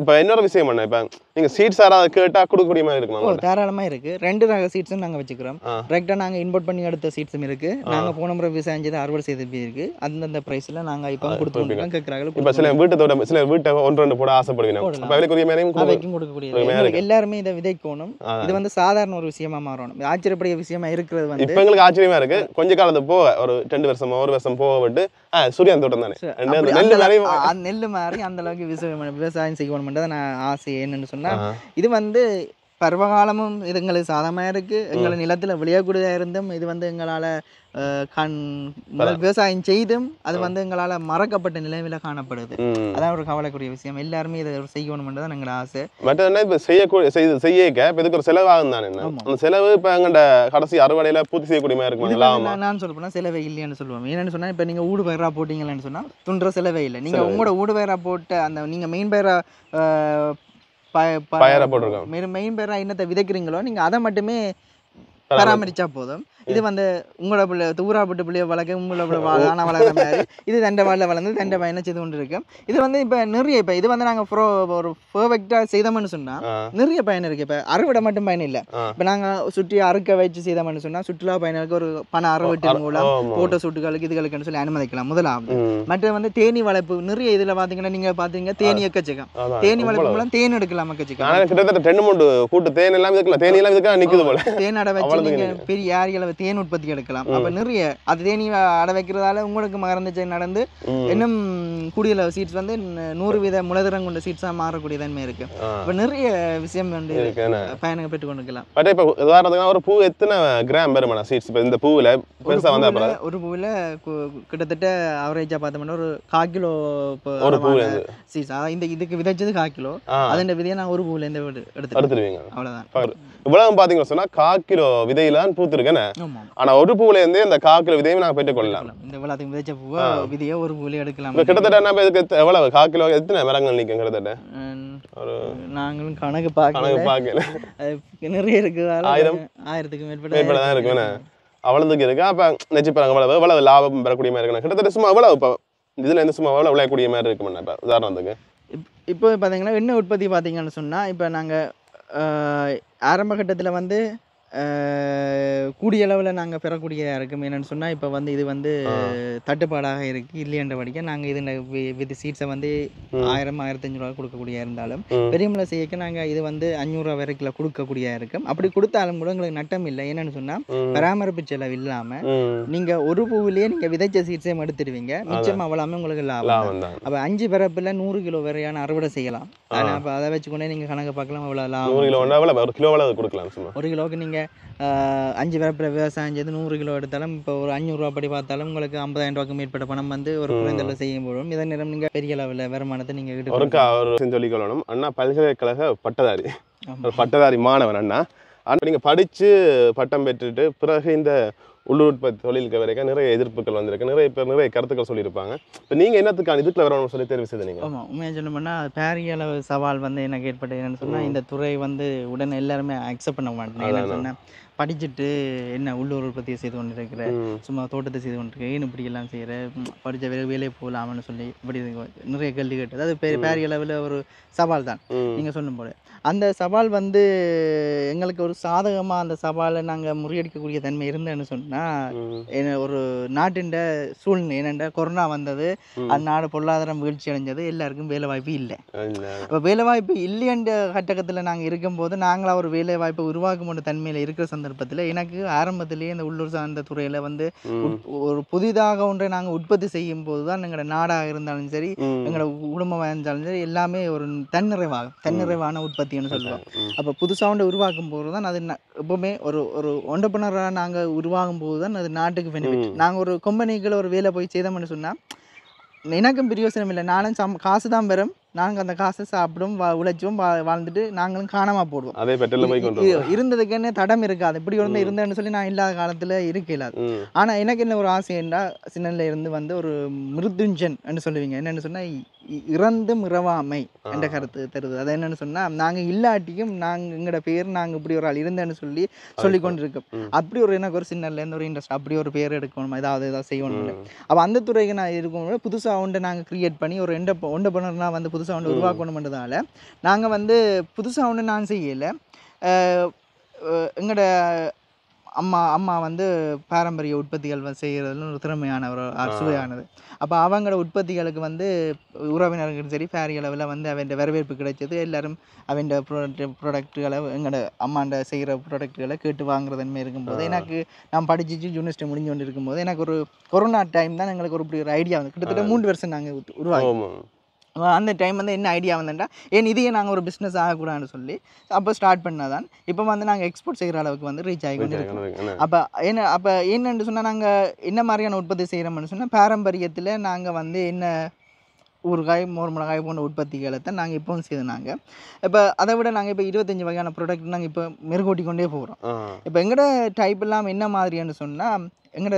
இப்போ இன்னொரு விஷயம் பண்ண இப்போ நீங்கள் சீட்ஸ் யாராவது கேட்டால் கொடுக்கக்கூடிய மாதிரி இருக்குமா ஓ தாராளமாக இருக்குது ரெண்டு ரக சீட்ஸும் நாங்கள் வச்சுக்கிறோம் கரெக்டாக நாங்கள் இன்போர்ட் பண்ணி எடுத்த சீட்ஸும் இருக்குது நாங்கள் போன முறை விசாரிஞ்சது அறுவடை செய்து இருக்குது அந்தந்த ப்ரைஸில் நாங்கள் இப்போ கொடுத்து கேட்குறாங்க இப்போ சில வீட்டத்தோட சில வீட்டை ஒன்று ரெண்டு போட ஆசைப்படுவீங்க விலைக்குரிய மேலையும் அவைக்கும் கொடுக்கக்கூடிய எல்லாருமே இதை விதைக்கணும் இது வந்து சாதாரண ஒரு விஷயமா மாறணும் ஆச்சரியப்படிய விஷயமா இருக்கிறது வந்து இப்போ எங்களுக்கு ஆச்சரியமா இருக்கு கொஞ்ச காலத்து போக ஒரு ரெண்டு வருஷமா ஒரு வருஷம் போக விட்டு சூரியன் தோட்டம் தானே நெல் மாறி அந்த அளவுக்கு விவசாயம் விவசாயம் டான்ஸ் செய்யணும்ன்றது நான் ஆசை என்னன்னு சொன்னால் இது வந்து பருவகாலமும் இது எங்களுக்கு சாதகமாக இருக்குது எங்களை நிலத்தில் விளையக்கூடியதாக இருந்தும் இது வந்து எங்களால் கண் விவசாயம் செய்தும் அது வந்து எங்களால் மறக்கப்பட்ட நிலைமையில் காணப்படுது அதான் ஒரு கவலைக்குரிய விஷயம் எல்லாருமே இதை தான் எங்களோட ஆசை மற்ற இப்போ செய்யக்கூடிய செய்ய செய்யக்க இப்போ இதுக்கு ஒரு செலவாகும் தானே அந்த செலவு இப்போ எங்கள்ட கடைசி அறுவடையில் பூர்த்தி செய்யக்கூடிய மாதிரி இருக்கும் நான் சொல்லப்போனால் செலவே இல்லைன்னு சொல்லுவோம் என்னென்னு சொன்னால் இப்போ நீங்கள் ஊடு பயிராக போட்டிங்களேன்னு சொன்னால் துன்ற செலவே இல்லை நீங்கள் உங்களோட ஊடு பயிராக போட்ட அந்த நீங்கள் மெயின் பயிராக பயிராக போட்டிருக்கோம் மெயின் பயிராக என்னத்தை விதைக்கிறீங்களோ நீங்கள் அதை மட்டுமே பராமரிச்சா போதும் இது வந்து உங்களோட பிள்ளை தூரா விட்டு பிள்ளைய வளர்க்க உங்களோட பிள்ளை வாழான வளர்க்குற மாதிரி இது தண்டை வாழ்ல வளர்ந்து தண்டை பயணம் செய்து கொண்டு இருக்கு இது வந்து இப்போ நிறைய இப்போ இது வந்து நாங்க ஒரு பெர்ஃபெக்டா செய்தோம்னு சொன்னா நிறைய பயணம் இருக்கு இப்ப அறுவடை மட்டும் பயன் இல்ல இப்ப நாங்க சுற்றி அறுக்க வச்சு செய்தோம்னு சொன்னால் சுற்றுலா பயணிகளுக்கு ஒரு பண அறுவட்டு மூலம் போட்டோ ஷூட்டுகளுக்கு இதுகளுக்குன்னு சொல்லி அனுமதிக்கலாம் முதலாவது மற்ற வந்து தேனி வளர்ப்பு நிறைய இதுல பாத்தீங்கன்னா நீங்க பாத்தீங்க தேனி எக்கச்சக்கம் தேனி வளர்ப்பு மூலம் தேன் எடுக்கலாம் எக்கச்சக்கம் கிட்டத்தட்ட ரெண்டு மூணு கூட்டு தேன் எல்லாம் தேனி எல்லாம் இதுக்கெல்லாம் நிற்குது போல அடை வச்சு பெரிய ஏரிகளை தேன் உற்பத்தி எடுக்கலாம் அப்ப நிறைய அது தேனி அட வைக்கிறதால உங்களுக்கு மகரந்தச்சை நடந்து இன்னும் கூடிய சீட்ஸ் வந்து நூறு வீத முளதிரம் கொண்ட சீட்ஸா மாறக்கூடிய தன்மை இருக்கு இப்ப நிறைய விஷயம் வந்து பயணம் பெற்று கொண்டுக்கலாம் பட் இப்ப உதாரணத்துக்கு ஒரு பூ எத்தனை கிராம் பெருமான சீட்ஸ் இப்ப இந்த பூவுல பெருசா ஒரு பூவில கிட்டத்தட்ட அவரேஜா பார்த்தோம்னா ஒரு கால் கிலோ ஒரு பூ சீட்ஸ் இந்த இதுக்கு விதைச்சது கால் கிலோ அதோட விதையை நான் ஒரு வீடு இருந்து எடுத்துருவீங்க அவ்வளவுதான் இவ்வளவு பாத்தீங்கன்னா சொன்னா கால் கிலோ விதையிலான் பூத்துருக்கேன்னு ஆனா ஒரு பூவுல இருந்தே அந்த காக்கில் விதையை நாங்கள் பெற்றுக் கொள்ளலாம் இந்த விழாத்துக்கு விதைச்ச பூவை விதையை ஒரு பூவிலே எடுக்கலாம் கிட்டத்தட்ட நம்ம இதுக்கு எவ்வளவு காக்கிலோ எத்தனை மரங்கள் நிற்கும் கிட்டத்தட்ட ஒரு நாங்களும் கணக்கு பார்க்க கணக்கு பார்க்கல நிறைய இருக்கு ஆயிரம் ஆயிரத்துக்கு மேற்பட்ட மேற்பட தான் இருக்குன்னு அவ்வளோதுக்கு இருக்கு அப்போ நெச்சிப்பாங்க அவ்வளவு எவ்வளவு லாபம் பெறக்கூடிய மாதிரி இருக்கணும் கிட்டத்தட்ட சும்மா எவ்வளவு இப்போ இதுல இருந்து சும்மா எவ்வளவு விளையக்கூடிய மாதிரி இருக்குமெண்ணா இப்போ உதாரணத்துக்கு இப்போ பார்த்தீங்கன்னா என்ன உற்பத்தி பார்த்தீங்கன்னு சொன்னால் இப்போ நாங்கள் ஆரம்ப கட்டத்தில் வந்து கூடிய அளவில் நாங்கள் பெறக்கூடியதாக இருக்கும் என்னென்னு சொன்னால் இப்போ வந்து இது வந்து தட்டுப்பாடாக இருக்குது இல்லையன்றபடிக்க நாங்கள் இது வித் சீட்ஸை வந்து ஆயிரம் ஆயிரத்தஞ்சு ரூபா கொடுக்கக்கூடிய இருந்தாலும் பெரியமலை செய்யக்க நாங்கள் இது வந்து அஞ்சூறுவா வரைக்கும் கொடுக்கக்கூடியதாக இருக்கும் அப்படி கொடுத்தாலும் கூட எங்களுக்கு நட்டம் இல்லை என்னென்னு சொன்னால் பராமரிப்பு செலவு இல்லாமல் நீங்கள் ஒரு பூவிலேயே நீங்கள் விதைச்ச சீட்ஸையும் எடுத்துடுவீங்க மிச்சம் அவ்வளோ உங்களுக்கு லாபம் அப்போ அஞ்சு பிறப்பில் நூறு கிலோ வரையான அறுவடை செய்யலாம் ஆனால் அப்போ அதை வச்சுக்கொண்டே நீங்கள் கணக்கு பார்க்கலாம் அவ்வளோ லாபம் ஒரு கிலோ ஒரு கிலோவுக்கு நீங்கள் அஞ்சு பேர் விவசாயம் செய்து நூறு கிலோ எடுத்தாலும் இப்போ ஒரு அஞ்சூறுரூவா படி பார்த்தாலும் உங்களுக்கு ஐம்பதாயிரம் ரூபாய்க்கு மேற்பட்ட பணம் வந்து ஒரு குறைந்த செய்யும் செய்ய முடியும் இதன் நேரம் நீங்கள் பெரிய அளவில் வருமானத்தை நீங்கள் ஈடு அவர் சொல்லிக் கொள்ளணும் அண்ணா பல்கலைக்கழக பட்டதாரி பட்டதாரி மாணவன் அண்ணா ஆனால் நீங்கள் படித்து பட்டம் பெற்றுட்டு பிறகு இந்த உற்பத்தி தொழிலுக்கு வரைக்கும் நிறைய எதிர்ப்புகள் வந்திருக்கு நிறைய பேர் நிறைய கருத்துக்கள் சொல்லியிருப்பாங்க இப்போ நீங்கள் என்னத்துக்கான இதுக்குள்ள வரணும்னு சொல்லி தேர்வு செய்து நீங்கள் ஆமாம் உண்மையாக சொல்லணும்னா பேரிய அளவு சவால் வந்து எனக்கு ஏற்பட்டது என்னன்னு சொன்னால் இந்த துறை வந்து உடனே எல்லாருமே அக்செப்ட் பண்ண மாட்டேன் சொன்னேன் படிச்சுட்டு என்ன உள்ளூர் உற்பத்தியை செய்து கொண்டிருக்கிற சும்மா தோட்டத்தை செய்து கொண்டிருக்க ஏன் இப்படி எல்லாம் செய்கிற படித்த வேலை வேலையை போகலாம்னு சொல்லி இப்படி நிறைய கேள்வி கேட்டது அது பெரிய பேரிய அளவில் ஒரு சவால் தான் நீங்கள் சொல்லும் போல அந்த சவால் வந்து எங்களுக்கு ஒரு சாதகமாக அந்த சவாலை நாங்கள் முறியடிக்கக்கூடிய தன்மை இருந்தேன்னு சொன்னால் ஒரு நாட்டின் சூழ்நிலை என்னென்ற கொரோனா வந்தது அந்த நாடு பொருளாதாரம் வீழ்ச்சி அடைஞ்சது எல்லாருக்கும் வேலை வாய்ப்பு இல்லை இப்போ வேலை வாய்ப்பு இல்லைன்ற கட்டகத்தில் நாங்கள் இருக்கும்போது நாங்களாக ஒரு வேலை வாய்ப்பை உருவாக்கும் தன்மையில் இருக்கிற சந்தர்ப்பத்தில் எனக்கு ஆரம்பத்திலேயே இந்த உள்ளூர் சார்ந்த துறையில் வந்து ஒரு புதிதாக ஒன்றை நாங்கள் உற்பத்தி செய்யும் போது தான் எங்களோட நாடாக இருந்தாலும் சரி எங்களோட குடும்பம் இருந்தாலும் சரி எல்லாமே ஒரு தன்னிறைவாக தன்னிறைவான உற்பத்தின்னு சொல்லுவோம் அப்போ புதுசாக ஒன்றை உருவாக்கும் போது தான் அது எப்பவுமே ஒரு ஒரு ஒண்டப்பனராக நாங்கள் உருவாகும் போது தான் அது நாட்டுக்கு பெனிஃபிட் நாங்கள் ஒரு கம்பெனிக்குள்ள ஒரு வேலை போய் செய்தோம்னு சொன்னால் எனக்கும் பிரியோசனம் இல்லை நானும் சம் காசு தான் பெறும் நாங்கள் அந்த காசை சாப்பிடும் உழைச்சும் வாழ்ந்துட்டு நாங்களும் காணாமல் போடுவோம் அதே பெட்ரோல் போய் இருந்ததுக்குன்னு தடம் இருக்காது இப்படி வந்து இருந்தேன்னு சொல்லி நான் இல்லாத காலத்தில் இருக்க ஆனால் எனக்கு என்ன ஒரு ஆசை என்றால் சின்னல இருந்து வந்து ஒரு மிருதுஞ்சன் சொல்லுவீங்க என்னென்னு சொன்னால் இறந்தும் இறவாமை என்ற கருத்து தருது அது என்னன்னு சொன்னால் நாங்கள் இல்லாட்டியும் நாங்கள் எங்களோட பேர் நாங்கள் இப்படி ஒரு ஆள் இருந்தேன்னு சொல்லி சொல்லி கொண்டிருக்கோம் அப்படி ஒரு எனக்கு ஒரு சின்னல்லேருந்து ஒரு இன்ட்ரெஸ்ட் அப்படி ஒரு பேர் எடுக்கணும் ஏதாவது ஏதாவது செய்யணும் அப்போ அந்த துறைக்கு நான் இருக்கும் புதுசாக ஒன்றை நாங்கள் கிரியேட் பண்ணி ஒரு எண்ட ஒண்ட பண்ணலாம் வந்து புதுசாக புதுசாக சவுண்டு உருவாக்கணுமென்றதால நாங்கள் வந்து புதுசாக சவுண்டு நான் செய்யலை எங்களோட அம்மா அம்மா வந்து பாரம்பரிய உற்பத்திகள் செய்கிறதுல திறமையான ஒரு சுவையானது அப்போ அவங்களோட உற்பத்திகளுக்கு வந்து உறவினர்களும் சரி ஃபேரி அளவில் வந்து அவன் வரவேற்பு கிடைச்சது எல்லோரும் அவன் ப்ராடக்ட் ப்ராடக்ட்டுகளை எங்களோட அம்மாண்ட செய்கிற ப்ராடக்ட்டுகளை கேட்டு வாங்குறதுமே இருக்கும்போது எனக்கு நான் படிச்சு யூனிவர்சிட்டி முடிஞ்சு கொண்டு இருக்கும்போது எனக்கு ஒரு கொரோனா டைம் தான் எங்களுக்கு ஒரு இப்படி ஒரு ஐடியா வந்து கிட்டத்தட்ட மூன்று வருஷம் நாங்கள் உருவாக்கி அந்த டைம் வந்து என்ன ஐடியா வந்தா ஏன் இதையே நாங்கள் ஒரு பிஸ்னஸ் ஆகக்கூடாதுன்னு சொல்லி அப்போ ஸ்டார்ட் பண்ணால் தான் இப்போ வந்து நாங்கள் எக்ஸ்போர்ட் செய்கிற அளவுக்கு வந்து ரீச் ஆகி கொண்டு அப்போ என்ன அப்போ என்னென்னு சொன்னால் நாங்கள் என்ன மாதிரியான உற்பத்தி செய்கிறோம்னு சொன்னால் பாரம்பரியத்தில் நாங்கள் வந்து என்ன ஊறுகாய் மோர் மிளகாய் போன்ற உற்பத்திகளை தான் நாங்கள் இப்போவும் செய்து நாங்கள் இப்போ அதை விட நாங்கள் இப்போ இருபத்தஞ்சி வகையான ப்ராடக்ட் நாங்கள் இப்போ மெருகூட்டி கொண்டே போகிறோம் இப்போ எங்களோட டைப் எல்லாம் என்ன மாதிரின்னு சொன்னால் எங்களோட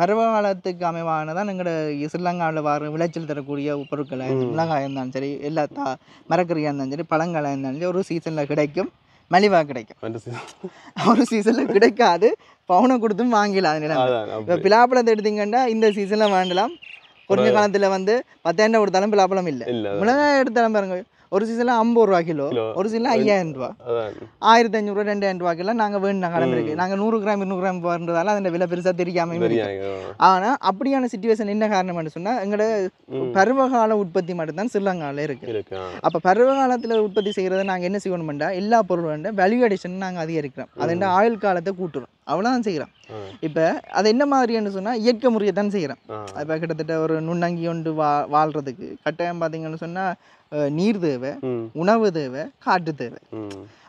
பருவகாலத்துக்கு அமைவானதான் எங்களோட ஸ்ரீலங்காவில் வர விளைச்சல் தரக்கூடிய பொருட்களை மிளகாய் இருந்தாலும் சரி எல்லா தா மரக்கறியாக இருந்தாலும் சரி பழங்களாக இருந்தாலும் சரி ஒரு சீசனில் கிடைக்கும் மலிவாக கிடைக்கும் ஒரு சீசனில் கிடைக்காது பவுனை கொடுத்தும் வாங்கிடலாம் அதனால இப்போ பிலாப்பழத்தை எடுத்தீங்கன்னா இந்த சீசனில் வாங்கலாம் கொஞ்ச காலத்தில் வந்து பத்தாயிரம் கொடுத்தாலும் பிலாப்பழம் இல்லை மிளகாய் எடுத்தாலும் பாருங்கள் ஒரு சீசன்ல ஐம்பது ரூபா கிலோ ஒரு சீசனில் ஐயாயிரம் ரூபா ஆயிரத்தி ரூபா ரெண்டாயிரம் ரூபா கிலோ நாங்கள் வேணும் கடமை இருக்குது நாங்கள் நூறு கிராம் இருநூறு கிராம் வரன்றதால அந்த விலை பெருசாக தெரியாம ஆனால் அப்படியான சுச்சுவேஷன் என்ன காரணம்னு சொன்னால் எங்களோட பருவகால உற்பத்தி மட்டும்தான் ஸ்ரீலங்காவில் இருக்கு அப்போ பருவகாலத்தில் உற்பத்தி செய்கிறத நாங்கள் என்ன செய்யணும்டா எல்லா பொருளும் வேல்யூ அடிஷன் நாங்கள் அதிகரிக்கிறோம் அது ஆயுள் காலத்தை கூட்டுறோம் அவ்வளோதான் செய்கிறான் இப்போ அது என்ன மாதிரின்னு சொன்னால் இயற்கை முறையை தான் செய்கிறான் இப்போ கிட்டத்தட்ட ஒரு நுண்ணங்கி ஒன்று வா வாழ்கிறதுக்கு கட்டாயம் பார்த்தீங்கன்னு சொன்னால் நீர் தேவை உணவு தேவை காற்று தேவை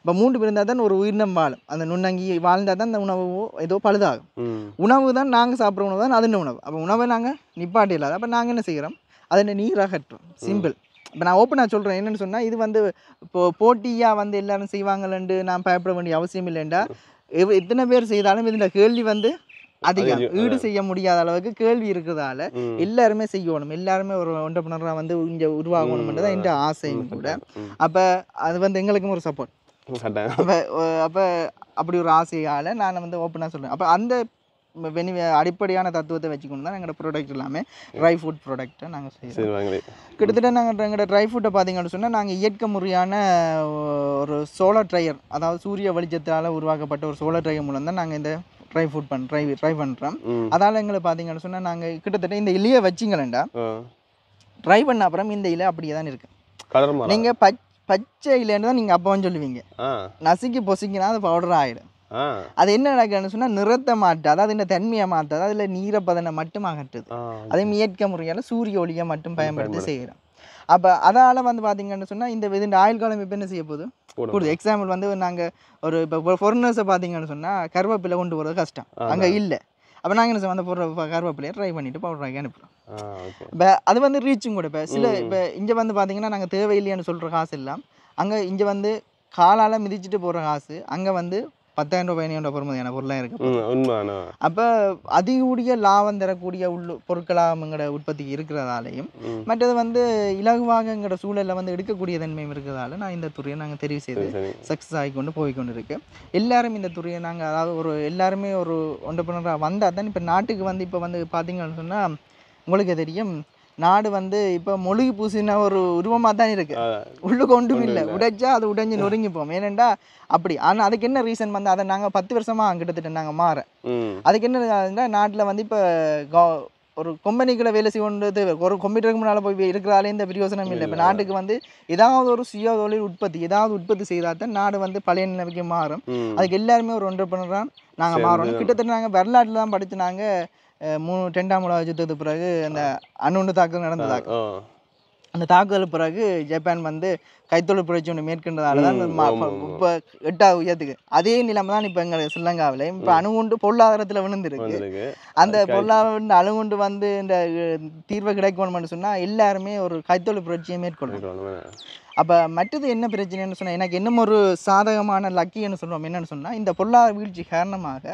இப்போ மூன்று பிறந்தால் தான் ஒரு உயிரினம் வாழும் அந்த நுண்ணங்கி வாழ்ந்தால் தான் அந்த உணவோ ஏதோ பழுதாகும் உணவு தான் நாங்கள் சாப்பிட்ற உணவு தான் அதுன்னு உணவு அப்போ உணவை நாங்கள் நிப்பாட்டி இல்லாத அப்போ நாங்கள் என்ன செய்கிறோம் அதை நீராக கட்டுறோம் சிம்பிள் இப்போ நான் ஓப்பனாக சொல்கிறேன் என்னென்னு சொன்னால் இது வந்து இப்போ போட்டியாக வந்து எல்லாரும் செய்வாங்களேன்ட்டு நான் பயப்பட வேண்டிய அவசியம் இல்லைண்டா எத்தனை பேர் செய்தாலும் இதுல கேள்வி வந்து அதிகம் ஈடு செய்ய முடியாத அளவுக்கு கேள்வி இருக்கிறதால எல்லாருமே செய்யணும் எல்லாருமே ஒரு ஒன்றப்பனராக வந்து இங்கே உருவாகணும்ன்றதான் என் ஆசையும் கூட அப்ப அது வந்து எங்களுக்கும் ஒரு சப்போர்ட் அப்போ அப்ப அப்படி ஒரு ஆசையால நான் வந்து ஓப்பனாக சொல்றேன் அப்போ அந்த வெனி அடிப்படையான தத்துவத்தை வச்சுக்கொண்டு தான் எங்களோட ப்ராடக்ட் எல்லாமே ட்ரை ஃபுட் ப்ராடக்ட்டை நாங்கள் செய்கிறோம் கிட்டத்தட்ட நாங்கள் எங்களோட ட்ரை ஃபுட்டை பார்த்தீங்கன்னு சொன்னால் நாங்கள் இயற்கை முறையான ஒரு சோலார் ட்ரையர் அதாவது சூரிய வெளிச்சத்தால் உருவாக்கப்பட்ட ஒரு சோலார் ட்ரையர் மூலம் தான் நாங்கள் இந்த ட்ரை ஃபுட் பண் ட்ரை ட்ரை பண்ணுறோம் அதால் எங்களை பார்த்தீங்கன்னு சொன்னால் நாங்கள் கிட்டத்தட்ட இந்த இலையை வச்சிங்களேண்டா ட்ரை பண்ண அப்புறம் இந்த இலை அப்படியே தான் இருக்குது நீங்கள் பச் பச்சை இலைன்னு தான் நீங்கள் அப்போ சொல்லுவீங்க நசுக்கி பொசுக்கினா அது பவுடர் ஆகிடும் அது என்ன நடக்குதுன்னு சொன்னால் நிறத்தை அதாவது என்ன தன்மையை மாற்றாது அதில் நீரப்பதனை மட்டும் அகற்றுது அதே இயற்கை முறையால் சூரிய ஒளியை மட்டும் பயன்படுத்தி செய்கிறோம் அப்போ அதால் வந்து பார்த்தீங்கன்னு சொன்னால் இந்த இது இந்த ஆயுள் காலம் இப்போ என்ன செய்ய போகுது கூடுது எக்ஸாம்பிள் வந்து நாங்கள் ஒரு இப்போ ஃபாரினர்ஸை பார்த்தீங்கன்னு சொன்னால் கருவேப்பிலை கொண்டு போகிறது கஷ்டம் அங்கே இல்லை அப்போ நாங்கள் என்ன வந்து போடுற கருவேப்பிலையை ட்ரை பண்ணிட்டு பவுடராக அனுப்புகிறோம் இப்போ அது வந்து ரீச்சும் கூட இப்போ சில இப்போ இங்கே வந்து பார்த்தீங்கன்னா நாங்கள் தேவையில்லையான்னு சொல்கிற காசு எல்லாம் அங்கே இங்கே வந்து காலால் மிதிச்சுட்டு போகிற காசு அங்கே வந்து பத்தாயிரம் ரூபாய் பதினாயிரம் ரூபாய் பெறுமதியான பொருளாக இருக்கு அப்போ அதிகூடிய லாபம் தரக்கூடிய உள்ள பொருட்களாக எங்களோட உற்பத்தி இருக்கிறதாலையும் மற்றது வந்து இலகுவாக எங்களோட சூழலில் வந்து எடுக்கக்கூடிய தன்மையும் இருக்கிறதால நான் இந்த துறையை நாங்கள் தெரிவு செய்து சக்ஸஸ் ஆகி கொண்டு போய் கொண்டு இருக்கு எல்லாரும் இந்த துறையை நாங்கள் அதாவது ஒரு எல்லாருமே ஒரு ஒன்றப்பனராக வந்தால் தான் இப்போ நாட்டுக்கு வந்து இப்போ வந்து பார்த்தீங்கன்னு சொன்னால் உங்களுக்கு தெரியும் நாடு வந்து இப்போ மொழிகி பூசின ஒரு உருவமாக தான் இருக்கு உள்ளுக்கு ஒன்றும் இல்லை உடைச்சா அது உடைஞ்சு நொறுங்கிப்போம் ஏனெண்டா அப்படி ஆனால் அதுக்கு என்ன ரீசன் வந்து அதை நாங்கள் பத்து வருஷமாக கிட்டத்தட்ட நாங்கள் மாற அதுக்கு என்ன நாட்டில் வந்து இப்போ ஒரு கம்பெனிக்குள்ள வேலை செய்யணுன்றது ஒரு கம்ப்யூட்டருக்கு முன்னால் போய் இருக்கிறாலே இந்த பிரயோசனம் இல்லை இப்போ நாட்டுக்கு வந்து ஏதாவது ஒரு சுய தொழில் உற்பத்தி ஏதாவது உற்பத்தி செய்தால் தான் நாடு வந்து பழைய நிலைமைக்கு மாறும் அதுக்கு எல்லாருமே ஒரு ஒன்று பண்ணுறான் நாங்கள் மாறணும் கிட்டத்தட்ட நாங்கள் வரலாற்றுல தான் படித்து நாங்கள் மூணு ரெண்டாம் உலக யுத்தத்துக்கு பிறகு அந்த அண்ணுண்டு தாக்குதல் நடந்ததாக அந்த தாக்குதல் பிறகு ஜப்பான் வந்து கைத்தொழில் புரட்சி ஒன்று மேற்கொண்டதால தான் இப்போ எட்டாவது உயரத்துக்கு அதே நிலைமை தான் இப்போ எங்களுக்கு ஸ்ரீலங்காவில் இப்போ அணுகுண்டு பொருளாதாரத்தில் விழுந்துருக்கு அந்த பொருளாதார அணுகுண்டு வந்து இந்த தீர்வு கிடைக்கணும்னு சொன்னால் எல்லாருமே ஒரு கைத்தொழில் புரட்சியை மேற்கொள்ளணும் அப்போ மற்றது என்ன பிரச்சனைன்னு சொன்னால் எனக்கு இன்னும் ஒரு சாதகமான லக்கின்னு சொல்லுவோம் என்னன்னு சொன்னால் இந்த பொருளாதார வீழ்ச்சி காரணமாக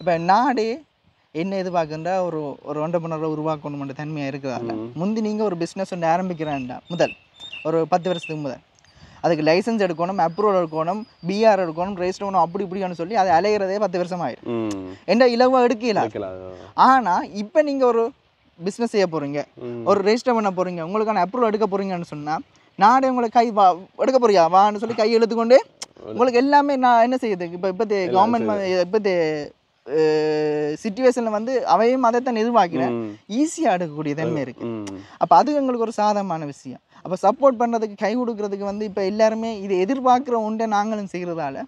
இப்போ நாடே என்ன எதிர்பார்க்குன்றா ஒரு ஒரு உருவாக்கணும் உருவாக்கணுமென்ற தன்மையாக இருக்கிறாங்க முந்தி நீங்கள் ஒரு பிஸ்னஸ் ஒன்று ஆரம்பிக்கிறான்டா முதல் ஒரு பத்து வருஷத்துக்கு முதல் அதுக்கு லைசன்ஸ் எடுக்கணும் அப்ரூவல் எடுக்கணும் பிஆர் எடுக்கணும் ரெஜிஸ்டர் பண்ணணும் அப்படி இப்படின்னு சொல்லி அதை அலைகிறதே பத்து வருஷம் ஆயிடும் எந்த இலவாக எடுக்கல ஆனால் இப்போ நீங்கள் ஒரு பிஸ்னஸ் செய்ய போகிறீங்க ஒரு ரெஜிஸ்டர் பண்ண போகிறீங்க உங்களுக்கான அப்ரூவல் எடுக்க போகிறீங்கன்னு சொன்னால் நாடே உங்களை கை வா எடுக்க போறியா வான்னு சொல்லி கை எடுத்துக்கொண்டு உங்களுக்கு எல்லாமே நான் என்ன செய்யுது இப்போ இப்போ கவர்மெண்ட் இப்போ சுச்சுவேஷனில் வந்து அவையும் அதை தான் நிர்வாகினேன் ஈஸியாக எடுக்கக்கூடிய தன்மை இருக்கு அப்போ அது எங்களுக்கு ஒரு சாதகமான விஷயம் அப்போ சப்போர்ட் பண்ணுறதுக்கு கை கொடுக்கறதுக்கு வந்து இப்போ எல்லாருமே இதை எதிர்பார்க்குற உண்டை நாங்களும் செய்கிறதால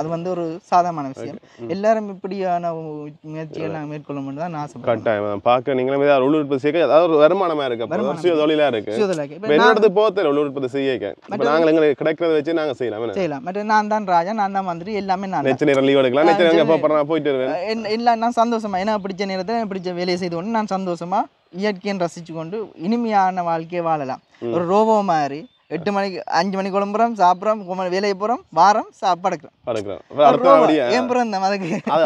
அது வந்து ஒரு சாதாரண விஷயம் எல்லாரும் இப்படியான முயற்சியை நாங்கள் மேற்கொள்ள முடியும் தான் ஆசை கட்டாயம் பார்க்க நீங்களும் ஏதாவது உற்பத்தி செய்ய அதாவது ஒரு வருமானமாக இருக்கு தொழிலா தொழிலாக இருக்கு வெளிநாடு உள்ள உற்பத்தி செய்ய நாங்கள் கிடைக்கிறத வச்சு நாங்கள் செய்யலாம் செய்யலாம் மற்ற நான் தான் ராஜா நான் தான் வந்துட்டு எல்லாமே நான் நெச்ச நேரம் லீவ் எடுக்கலாம் நெச்ச நேரம் எப்போ நான் போயிட்டு வருவேன் இல்லை நான் சந்தோஷமா ஏன்னா பிடிச்ச நேரத்தை பிடிச்ச வேலையை செய்து கொண்டு நான் சந்தோஷமா இயற்கையை ரசிச்சு கொண்டு இனிமையான வாழ்க்கையை வாழலாம் ஒரு ரோபோ மாதிரி எட்டு மணிக்கு அஞ்சு மணிக்கு குழம்புறோம் சாப்பிட்றோம் வேலைக்கு போறோம் வாரம் படுக்கிறோம்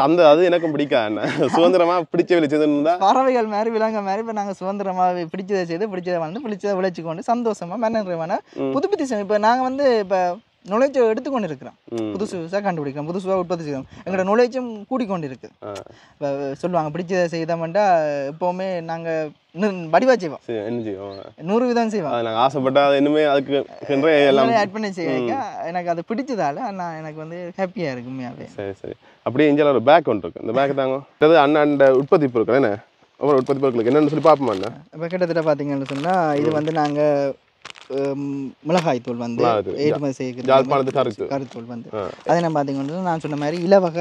அந்த அது எனக்கும் பிடிக்காது சுதந்திரமாக பிடிச்ச வேலை பறவைகள் மாதிரி விலங்க மாதிரி இப்போ நாங்கள் சுதந்திரமா பிடிச்சதை செய்து பிடிச்சதை வந்து பிடிச்சதை உழைச்சி கொண்டு சந்தோஷமாக மன்ன புது புத்தி இப்போ நாங்கள் வந்து இப்போ நுழைச்சு எடுத்துக்கொண்டு இருக்கிறான் புதுசு புதுசாக கண்டுபிடிக்கிறோம் புதுசுவாக உற்பத்தி செய்கிறோம் எங்களோட நுழைச்சும் கூட்டிக்கொண்டு இருக்குது இப்போ சொல்லுவாங்க பிடிச்சதை செய்தோம்டா எப்போவுமே நாங்கள் வடிவா செய்வோம் நூறு விதம் செய்வோம் நாங்கள் ஆசைப்பட்டா இன்னுமே அதுக்கு எல்லாம் ஆட் பண்ணி செய்ய எனக்கு அது பிடிச்சதால நான் எனக்கு வந்து ஹாப்பியாக இருக்குமே அப்படியே சரி சரி அப்படியே இங்கே ஒரு பேக் ஒன்று இருக்கு இந்த பேக் தாங்க அதாவது அண்ணாண்ட உற்பத்தி பொருட்கள் என்ன ஒவ்வொரு உற்பத்தி பொருட்களுக்கு என்னென்னு சொல்லி பார்ப்போம் இப்போ கிட்டத்தட்ட பார்த்தீங்கன்னு சொன்னால் இது வந்து நாங்கள் மிளகாய்த்தூள் வந்து ஏற்றுமதி செய்யக்கூடிய கருத்தூள் வந்து அதை நம்ம பார்த்தீங்கன்னா நான் சொன்ன மாதிரி இலவக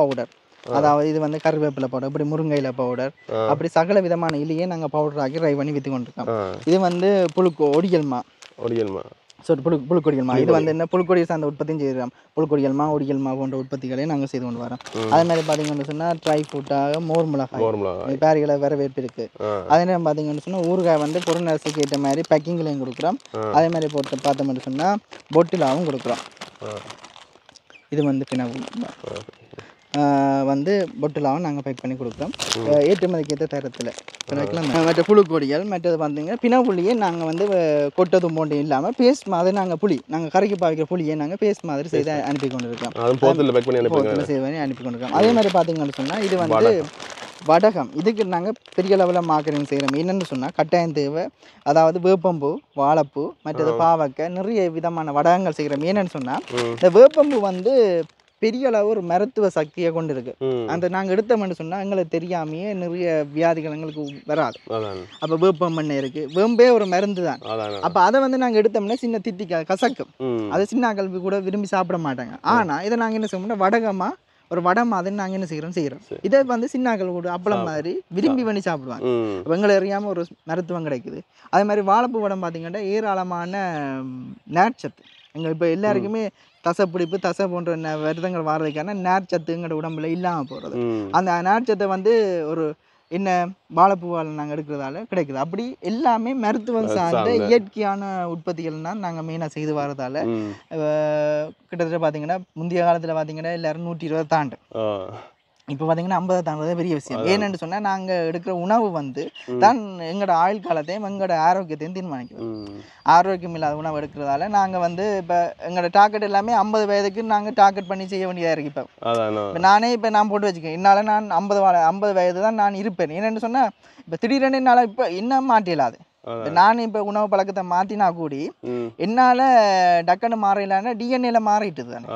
பவுடர் அதாவது இது வந்து கருவேப்பிலை பவுடர் இப்படி முருங்கையில பவுடர் அப்படி சகல விதமான இலையே நாங்கள் பவுடர் ஆக்கி ட்ரை பண்ணி விற்று கொண்டிருக்கோம் இது வந்து புழுக்கு ஒடியல்மா ஒடியல்மா சொட்டு புழு புழுக்கொடிகள் மா இது வந்து என்ன புழுக்கொடி சார்ந்த உற்பத்தியும் செய்கிறோம் புழுக்கொடிகள் மா ஒடிகள் மா போன்ற உற்பத்திகளை நாங்கள் செய்து கொண்டு வரோம் அதே மாதிரி பார்த்தீங்கன்னு சொன்னால் ட்ரை ஃப்ரூட்டாக மோர் மிளகாய் பேரிகளை வரவேற்பு இருக்கு அதே மாதிரி பார்த்தீங்கன்னு சொன்னால் ஊறுகாய் வந்து பொருளாசிக்கு ஏற்ற மாதிரி பேக்கிங்லையும் கொடுக்குறோம் அதே மாதிரி போட்டு பார்த்தோம்னு சொன்னால் பொட்டிலாகவும் கொடுக்குறோம் இது வந்து பினவு வந்து பொட்டிலாகவும் நாங்கள் பேக் பண்ணி கொடுக்குறோம் ஏற்றுமதிக்கு ஏற்ற தரத்தில் கணக்கில் மற்ற புழு கொடிகள் மற்றது வந்துங்க புளியை நாங்கள் வந்து கொட்டதும் போன்ற இல்லாமல் பேஸ்ட் மாதிரி நாங்கள் புளி நாங்கள் கரைக்கு பாய்க்கிற புளியை நாங்கள் பேஸ்ட் மாதிரி செய்து அனுப்பி கொண்டிருக்கோம் செய்து அனுப்பி கொண்டு அதே மாதிரி பார்த்தீங்கன்னு சொன்னால் இது வந்து வடகம் இதுக்கு நாங்கள் பெரிய லெவலில் மாக்கிறோம் செய்கிறோம் என்னென்னு சொன்னால் கட்டாயம் தேவை அதாவது வேப்பம்பூ வாழைப்பூ மற்றது பாவக்கை நிறைய விதமான வடகங்கள் செய்கிறோம் என்னென்னு சொன்னால் இந்த வேப்பம்பூ வந்து பெரிய அளவு ஒரு மருத்துவ சக்தியை கொண்டு இருக்கு அந்த நாங்கள் எடுத்தோம்னு சொன்னால் எங்களுக்கு தெரியாமையே நிறைய வியாதிகள் எங்களுக்கு வராது அப்போ வேப்பம் மண்ணை இருக்கு வேம்பே ஒரு மருந்து தான் அப்போ அதை வந்து நாங்கள் எடுத்தோம்னா சின்ன தித்தி கசக்கும் அதை சின்ன கல்வி கூட விரும்பி சாப்பிட மாட்டாங்க ஆனால் இதை நாங்கள் என்ன செய்வோம்னா வடகமா ஒரு வட மாதிரி நாங்க என்ன செய்யறோம் செய்யறோம் இதை வந்து சின்னாக்கள் கூட அப்பளம் மாதிரி விரும்பி பண்ணி சாப்பிடுவாங்க எங்களை அறியாம ஒரு மருத்துவம் கிடைக்குது அதே மாதிரி வாழைப்பூ வடம் பாத்தீங்கன்னா ஏராளமான நேச்சர் எங்க இப்போ எல்லாருக்குமே தசைப்பிடிப்பு தசை போன்ற விரதங்கள் வாடுறதுக்கான நேர்ச்சத்துங்கிற உடம்புல இல்லாமல் போகிறது அந்த நேர்ச்சத்தை வந்து ஒரு என்ன வாழைப்பூவால் நாங்கள் எடுக்கிறதால கிடைக்குது அப்படி எல்லாமே மருத்துவம் சார்ந்த இயற்கையான உற்பத்திகள் தான் நாங்கள் மெயினாக செய்து வரதால கிட்டத்தட்ட பார்த்தீங்கன்னா முந்தைய காலத்தில் பார்த்தீங்கன்னா எல்லாரும் நூற்றி இருபது தாண்டு இப்போ பார்த்தீங்கன்னா ஐம்பதை தாண்டதே பெரிய விஷயம் ஏன்னு சொன்னால் நாங்கள் எடுக்கிற உணவு வந்து தான் எங்களோட ஆயுள் காலத்தையும் எங்களோட ஆரோக்கியத்தையும் தீர்மானிக்கும் ஆரோக்கியம் இல்லாத உணவு எடுக்கிறதால நாங்கள் வந்து இப்போ எங்களோட டார்கெட் எல்லாமே ஐம்பது வயதுக்கு நாங்கள் டார்கெட் பண்ணி செய்ய வேண்டியதாக இருக்கு இப்போ நானே இப்போ நான் போட்டு வச்சுக்கேன் என்னால் நான் ஐம்பது ஐம்பது வயது தான் நான் இருப்பேன் என்னென்னு சொன்னால் இப்போ திடீரென்னு என்னால் இப்போ என்ன மாட்டிலாது நான் இப்போ உணவு பழக்கத்தை மாத்தினா கூடி என்னால டக்குன்னு மாறலான்னா டிஎன்ஏல மாறிட்டு தானே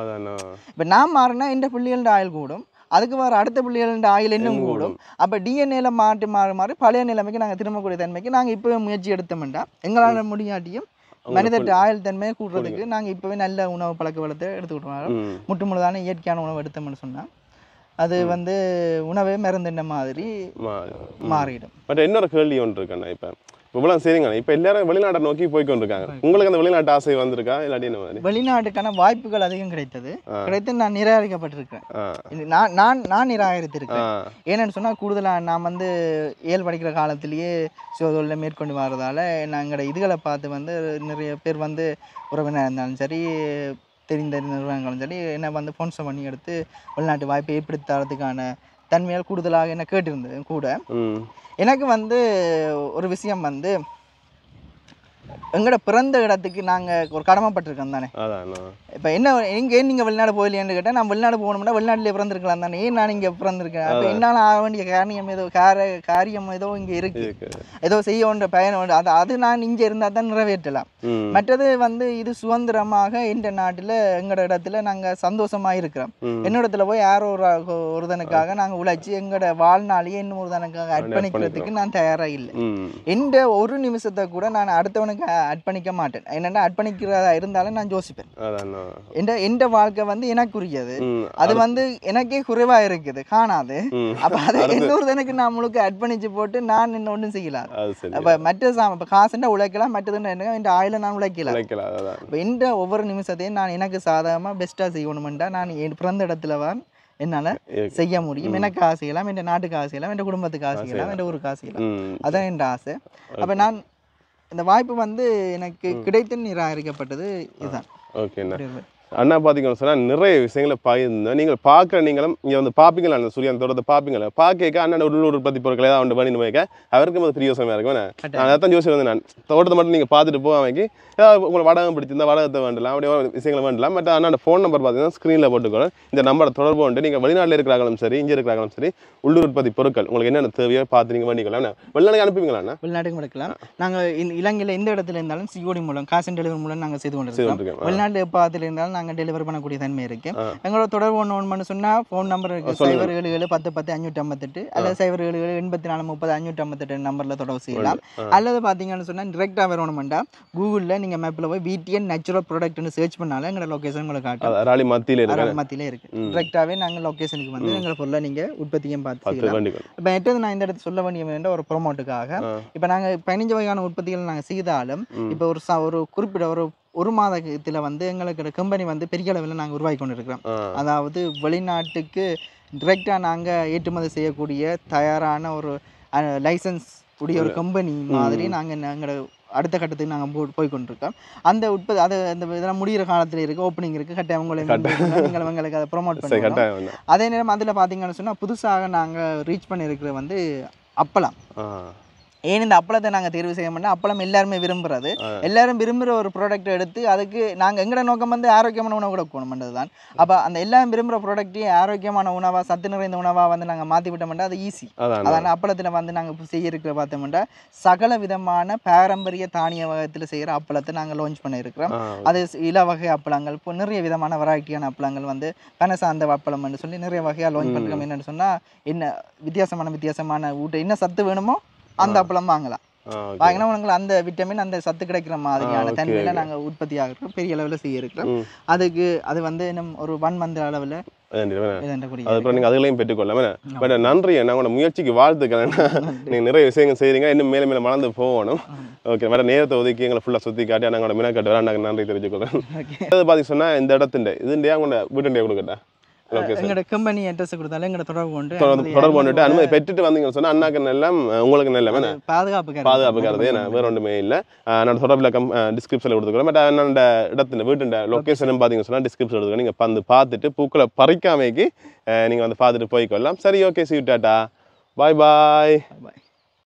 இப்போ நான் மாறினா எந்த பிள்ளைகளோட ஆயுள் கூடும் அதுக்கு வர அடுத்த பிள்ளைகள் ஆயில் இன்னும் கூடும் அப்போ டிஎன்ஏல மாற்றி மாறி மாறி பழைய நிலைமைக்கு நாங்கள் திரும்பக்கூடிய தன்மைக்கு நாங்கள் இப்போவே முயற்சி எடுத்தோம்டா எங்களால் முடியாட்டியும் மனிதட்டு ஆயுள் தன்மையை கூடுறதுக்கு நாங்கள் இப்போவே நல்ல உணவு பழக்க வளத்தை எடுத்துக்கிட்டு வரோம் முட்டு முழுதான இயற்கையான உணவு எடுத்தோம்னு சொன்னால் அது வந்து உணவே மருந்துன்ற மாதிரி மாறிடும் பட் இன்னொரு கேள்வி ஒன்று இருக்குண்ணா இப்போ இவ்வளோ சரிங்க இப்ப எல்லாரும் வெளிநாட்டை நோக்கி போய்க்கொண்டிருக்காங்க உங்களுக்கு அந்த வெளிநாட்டு ஆசை வந்திருக்கா இல்லாட்டி மாதிரி வெளிநாட்டுக்கான வாய்ப்புகள் அதிகம் கிடைத்தது கிடைத்து நான் நிராகரிக்கப்பட்டிருக்கேன் நான் நான் நான் நிராகரித்திருக்கேன் ஏன்னு சொன்னா கூடுதலா நான் வந்து ஏழு படிக்கிற காலத்திலேயே சுயதொழில மேற்கொண்டு வர்றதால நாங்கள் இதுகளை பார்த்து வந்து நிறைய பேர் வந்து உறவினர் இருந்தாலும் சரி தெரிந்த நிறுவனங்களும் சரி என்ன வந்து ஸ்பான்சர் பண்ணி எடுத்து வெளிநாட்டு வாய்ப்பை ஏற்படுத்தி தரதுக்கான தன்மையால் கூடுதலாக என்ன கேட்டிருந்தது கூட எனக்கு வந்து ஒரு விஷயம் வந்து எங்களோட பிறந்த இடத்துக்கு நாங்கள் ஒரு கடமைப்பட்டிருக்கோம் தானே இப்போ என்ன எங்கே நீங்கள் வெளிநாடு போயிலையான்னு கேட்டால் நான் வெளிநாடு போகணும்னா வெளிநாட்டிலே பிறந்திருக்கலாம் தானே ஏன் நான் இங்கே பிறந்திருக்கேன் அப்போ என்னால் ஆக வேண்டிய காரியம் ஏதோ கார காரியம் ஏதோ இங்கே இருக்கு ஏதோ செய்ய வேண்டிய பயணம் அது அது நான் இங்கே இருந்தால் தான் நிறைவேற்றலாம் மற்றது வந்து இது சுதந்திரமாக இந்த நாட்டில் எங்களோட இடத்துல நாங்கள் சந்தோஷமாக இருக்கிறோம் என்னிடத்துல போய் யாரோ ஒரு ஒருதனுக்காக நாங்கள் உழைச்சி எங்களோட வாழ்நாளையே இன்னும் ஒருதனுக்காக அர்ப்பணிக்கிறதுக்கு நான் தயாராக இல்லை இந்த ஒரு நிமிஷத்தை கூட நான் அடுத்தவனுக்கு எனக்கு பண்ணிக்க மாட்டேன் என்னன்னா அட் பண்ணிக்கிறதா இருந்தாலும் நான் யோசிப்பேன் எந்த என் வாழ்க்கை வந்து எனக்குரியது அது வந்து எனக்கே குறைவா இருக்குது காணாது அப்ப அது இன்னொரு எனக்கு நான் முழுக்க அட் பண்ணிச்சு போட்டு நான் இன்னும் ஒன்றும் செய்யலாம் அப்ப மற்ற சாம் காசுன்னா உழைக்கலாம் மற்றது என்ன இந்த ஆயில நான் உழைக்கலாம் இப்ப இந்த ஒவ்வொரு நிமிஷத்தையும் நான் எனக்கு சாதகமாக பெஸ்டா செய்யணும்டா நான் என் பிறந்த இடத்துல தான் என்னால செய்ய முடியும் எனக்கு ஆசையெல்லாம் என் நாட்டுக்கு ஆசையெல்லாம் என் குடும்பத்துக்கு ஆசையெல்லாம் என் ஊருக்கு ஆசையெல்லாம் அதான் என் ஆசை அப்ப நான் இந்த வாய்ப்பு வந்து எனக்கு கிடைத்து நிராகரிக்கப்பட்டது இதுதான் ஓகே அண்ணா பார்த்தீங்கன்னு சொன்னால் நிறைய விஷயங்களை பகிர்ந்தேன் நீங்கள் பார்க்குற நீங்களும் இங்கே வந்து பார்ப்பீங்களா அந்த சூரியன் தோட்டத்தை பார்ப்பீங்களா பார்க்க அண்ணன் உள்ளூர் உற்பத்தி பொருட்களை ஏதாவது வந்து பண்ணி வைக்க அவருக்கு அது பிரியோசமாக இருக்கும் நான் அதை தான் யோசிச்சு வந்து நான் தோட்டத்தை மட்டும் நீங்கள் பார்த்துட்டு போக வைக்கி ஏதாவது உங்களை வடகம் பிடிச்சிருந்தா வடகத்தை வேண்டலாம் அப்படியே விஷயங்களை வேண்டலாம் பட் அண்ணோட ஃபோன் நம்பர் பார்த்தீங்கன்னா ஸ்க்ரீனில் போட்டுக்கணும் இந்த நம்பரை தொடர்பு வந்து நீங்கள் வெளிநாட்டில் இருக்கிறாங்களும் சரி இங்கே இருக்கிறாங்களும் சரி உள்ளூர் உற்பத்தி பொருட்கள் உங்களுக்கு என்னென்ன தேவையோ பார்த்து நீங்கள் பண்ணிக்கலாம் வெளிநாட்டுக்கு அனுப்புவீங்களா வெளிநாட்டுக்கு எடுக்கலாம் நாங்கள் இலங்கையில் எந்த இடத்துல இருந்தாலும் சிஓடி மூலம் காசு டெலிவரி மூலம் நாங்கள் செய்து கொண்டு வெளிநாட்டு பாதத்தில் இருந்தாலும் நாங்கள் டெலிவர் பண்ணக்கூடிய தன்மை இருக்கு எங்களோட தொடர்பு ஒன்று ஒன்று சொன்னால் ஃபோன் நம்பர் இருக்கு சைபர் ஏழு ஏழு பத்து பத்து அஞ்சூற்றி ஐம்பத்தெட்டு அல்லது சைபர் ஏழு ஏழு எண்பத்தி நாலு முப்பது அஞ்சூற்றி ஐம்பத்தெட்டு நம்பரில் தொடர்பு செய்யலாம் அல்லது பார்த்தீங்கன்னு சொன்னால் டிரெக்டாக வரணுமெண்டா கூகுளில் நீங்கள் மேப்பில் போய் வீட்டியன் நேச்சுரல் ப்ராடக்ட்னு சர்ச் பண்ணாலும் எங்களோட லொக்கேஷன் உங்களுக்கு காட்டும் ராலி மத்தியில் இருக்குது மத்தியில் டிரெக்டாகவே நாங்கள் லொக்கேஷனுக்கு வந்து எங்களை பொருளை நீங்கள் உற்பத்தியும் பார்த்து இப்போ எட்டது நான் இந்த இடத்துல சொல்ல வேண்டிய வேண்ட ஒரு ப்ரொமோட்டுக்காக இப்போ நாங்கள் பதினஞ்சு வகையான உற்பத்திகள் நாங்கள் செய்தாலும் இப்போ ஒரு ஒரு குறிப்பிட்ட ஒரு ஒரு மாதத்தில் வந்து எங்களுக்கு கம்பெனி வந்து பெரிய அளவில் நாங்கள் உருவாக்கி கொண்டு இருக்கிறோம் அதாவது வெளிநாட்டுக்கு டிரெக்டாக நாங்கள் ஏற்றுமதி செய்யக்கூடிய தயாரான ஒரு லைசன்ஸ் உடைய ஒரு கம்பெனி மாதிரி நாங்கள் எங்களோட அடுத்த கட்டத்துக்கு நாங்கள் போய் கொண்டிருக்கோம் அந்த உற்பத்தி அது அந்த இதெல்லாம் முடிகிற காலத்தில் இருக்கு ஓப்பனிங் இருக்குது கட்டாயம் உங்களை உங்களுக்கு அதை ப்ரொமோட் பண்ணி அதே நேரம் அதில் பார்த்தீங்கன்னு சொன்னால் புதுசாக நாங்கள் ரீச் பண்ணியிருக்கிற வந்து அப்பளம் ஏன் இந்த அப்பளத்தை நாங்கள் தேர்வு செய்ய மாட்டோம் அப்பளம் எல்லாருமே விரும்புறது எல்லாரும் விரும்புகிற ஒரு ப்ராடக்ட் எடுத்து அதுக்கு நாங்கள் எங்களோட நோக்கம் வந்து ஆரோக்கியமான உணவு கூட கொடுக்கணும்ன்றது தான் அப்போ அந்த எல்லாரும் விரும்புகிற ப்ராடக்ட்டையும் ஆரோக்கியமான உணவாக சத்து நிறைந்த உணவாக வந்து நாங்கள் மாற்றி மாட்டோம் அது ஈஸி அதான் அப்பளத்தில் வந்து நாங்கள் செய்ய இருக்கிற பார்த்தோம்னா சகல விதமான பாரம்பரிய தானிய வகத்தில் செய்கிற அப்பளத்தை நாங்கள் லான்ச் பண்ணியிருக்கிறோம் அது இல வகை அப்பளங்கள் இப்போ நிறைய விதமான வெரைட்டியான அப்பளங்கள் வந்து பன அப்பளம்னு சொல்லி நிறைய வகையாக லான்ச் பண்ணுறோம் என்னென்னு சொன்னால் என்ன வித்தியாசமான வித்தியாசமான ஊட்ட என்ன சத்து வேணுமோ அந்த அப்பளம் வாங்கலாம் வாங்கினா உங்களுக்கு அந்த விட்டமின் அந்த சத்து கிடைக்கிற மாதிரியான தன்மையில நாங்க உற்பத்தி ஆகிறோம் பெரிய அளவுல செய்ய இருக்கிறோம் அதுக்கு அது வந்து இன்னும் ஒரு ஒன் மந்த் அளவுல அதுக்கப்புறம் நீங்கள் அதுகளையும் பெற்றுக்கொள்ளலாம் நன்றி நான் உங்களோட முயற்சிக்கு வாழ்த்துக்கிறேன் நீங்கள் நிறைய விஷயங்கள் செய்யறீங்க இன்னும் மேலே மேலே மலர்ந்து போகணும் ஓகே மேடம் நேரத்தை ஒதுக்கி எங்களை ஃபுல்லா சுத்தி காட்டி நாங்கள் மினக்காட்டு வர நாங்கள் நன்றி தெரிஞ்சுக்கொள்கிறேன் அது பார்த்து சொன்னால் இந்த இடத்துல இது உங்களோட வீட்டுண்டையா கொடுக்கட்டா எங்களோட கம்பெனி அட்ரஸ் கொடுத்தாலும் எங்களோட தொடர்பு கொண்டு தொடர்பு கொண்டுட்டு அனுமதி பெற்றுட்டு வந்தீங்கன்னு சொன்னா அண்ணாக்கு நல்லம் உங்களுக்கு நல்ல என்ன பாதுகாப்பு பாதுகாப்பு ஏன்னா வேற ஒன்றுமே இல்லை நான் தொடர்பில் கம் டிஸ்கிரிப்ஷனில் கொடுத்துக்கிறேன் பட் என்னோட இடத்துல வீட்டுண்ட லொக்கேஷனும் பார்த்தீங்கன்னு சொன்னால் டிஸ்கிரிப்ஷன் எடுத்துக்கிறேன் நீங்கள் வந்து பார்த்துட்டு பூக்களை பறிக்காமைக்கு நீங்கள் வந்து பார்த்துட்டு போய்க்கொள்ளலாம் சரி okay see tata bye bye பாய்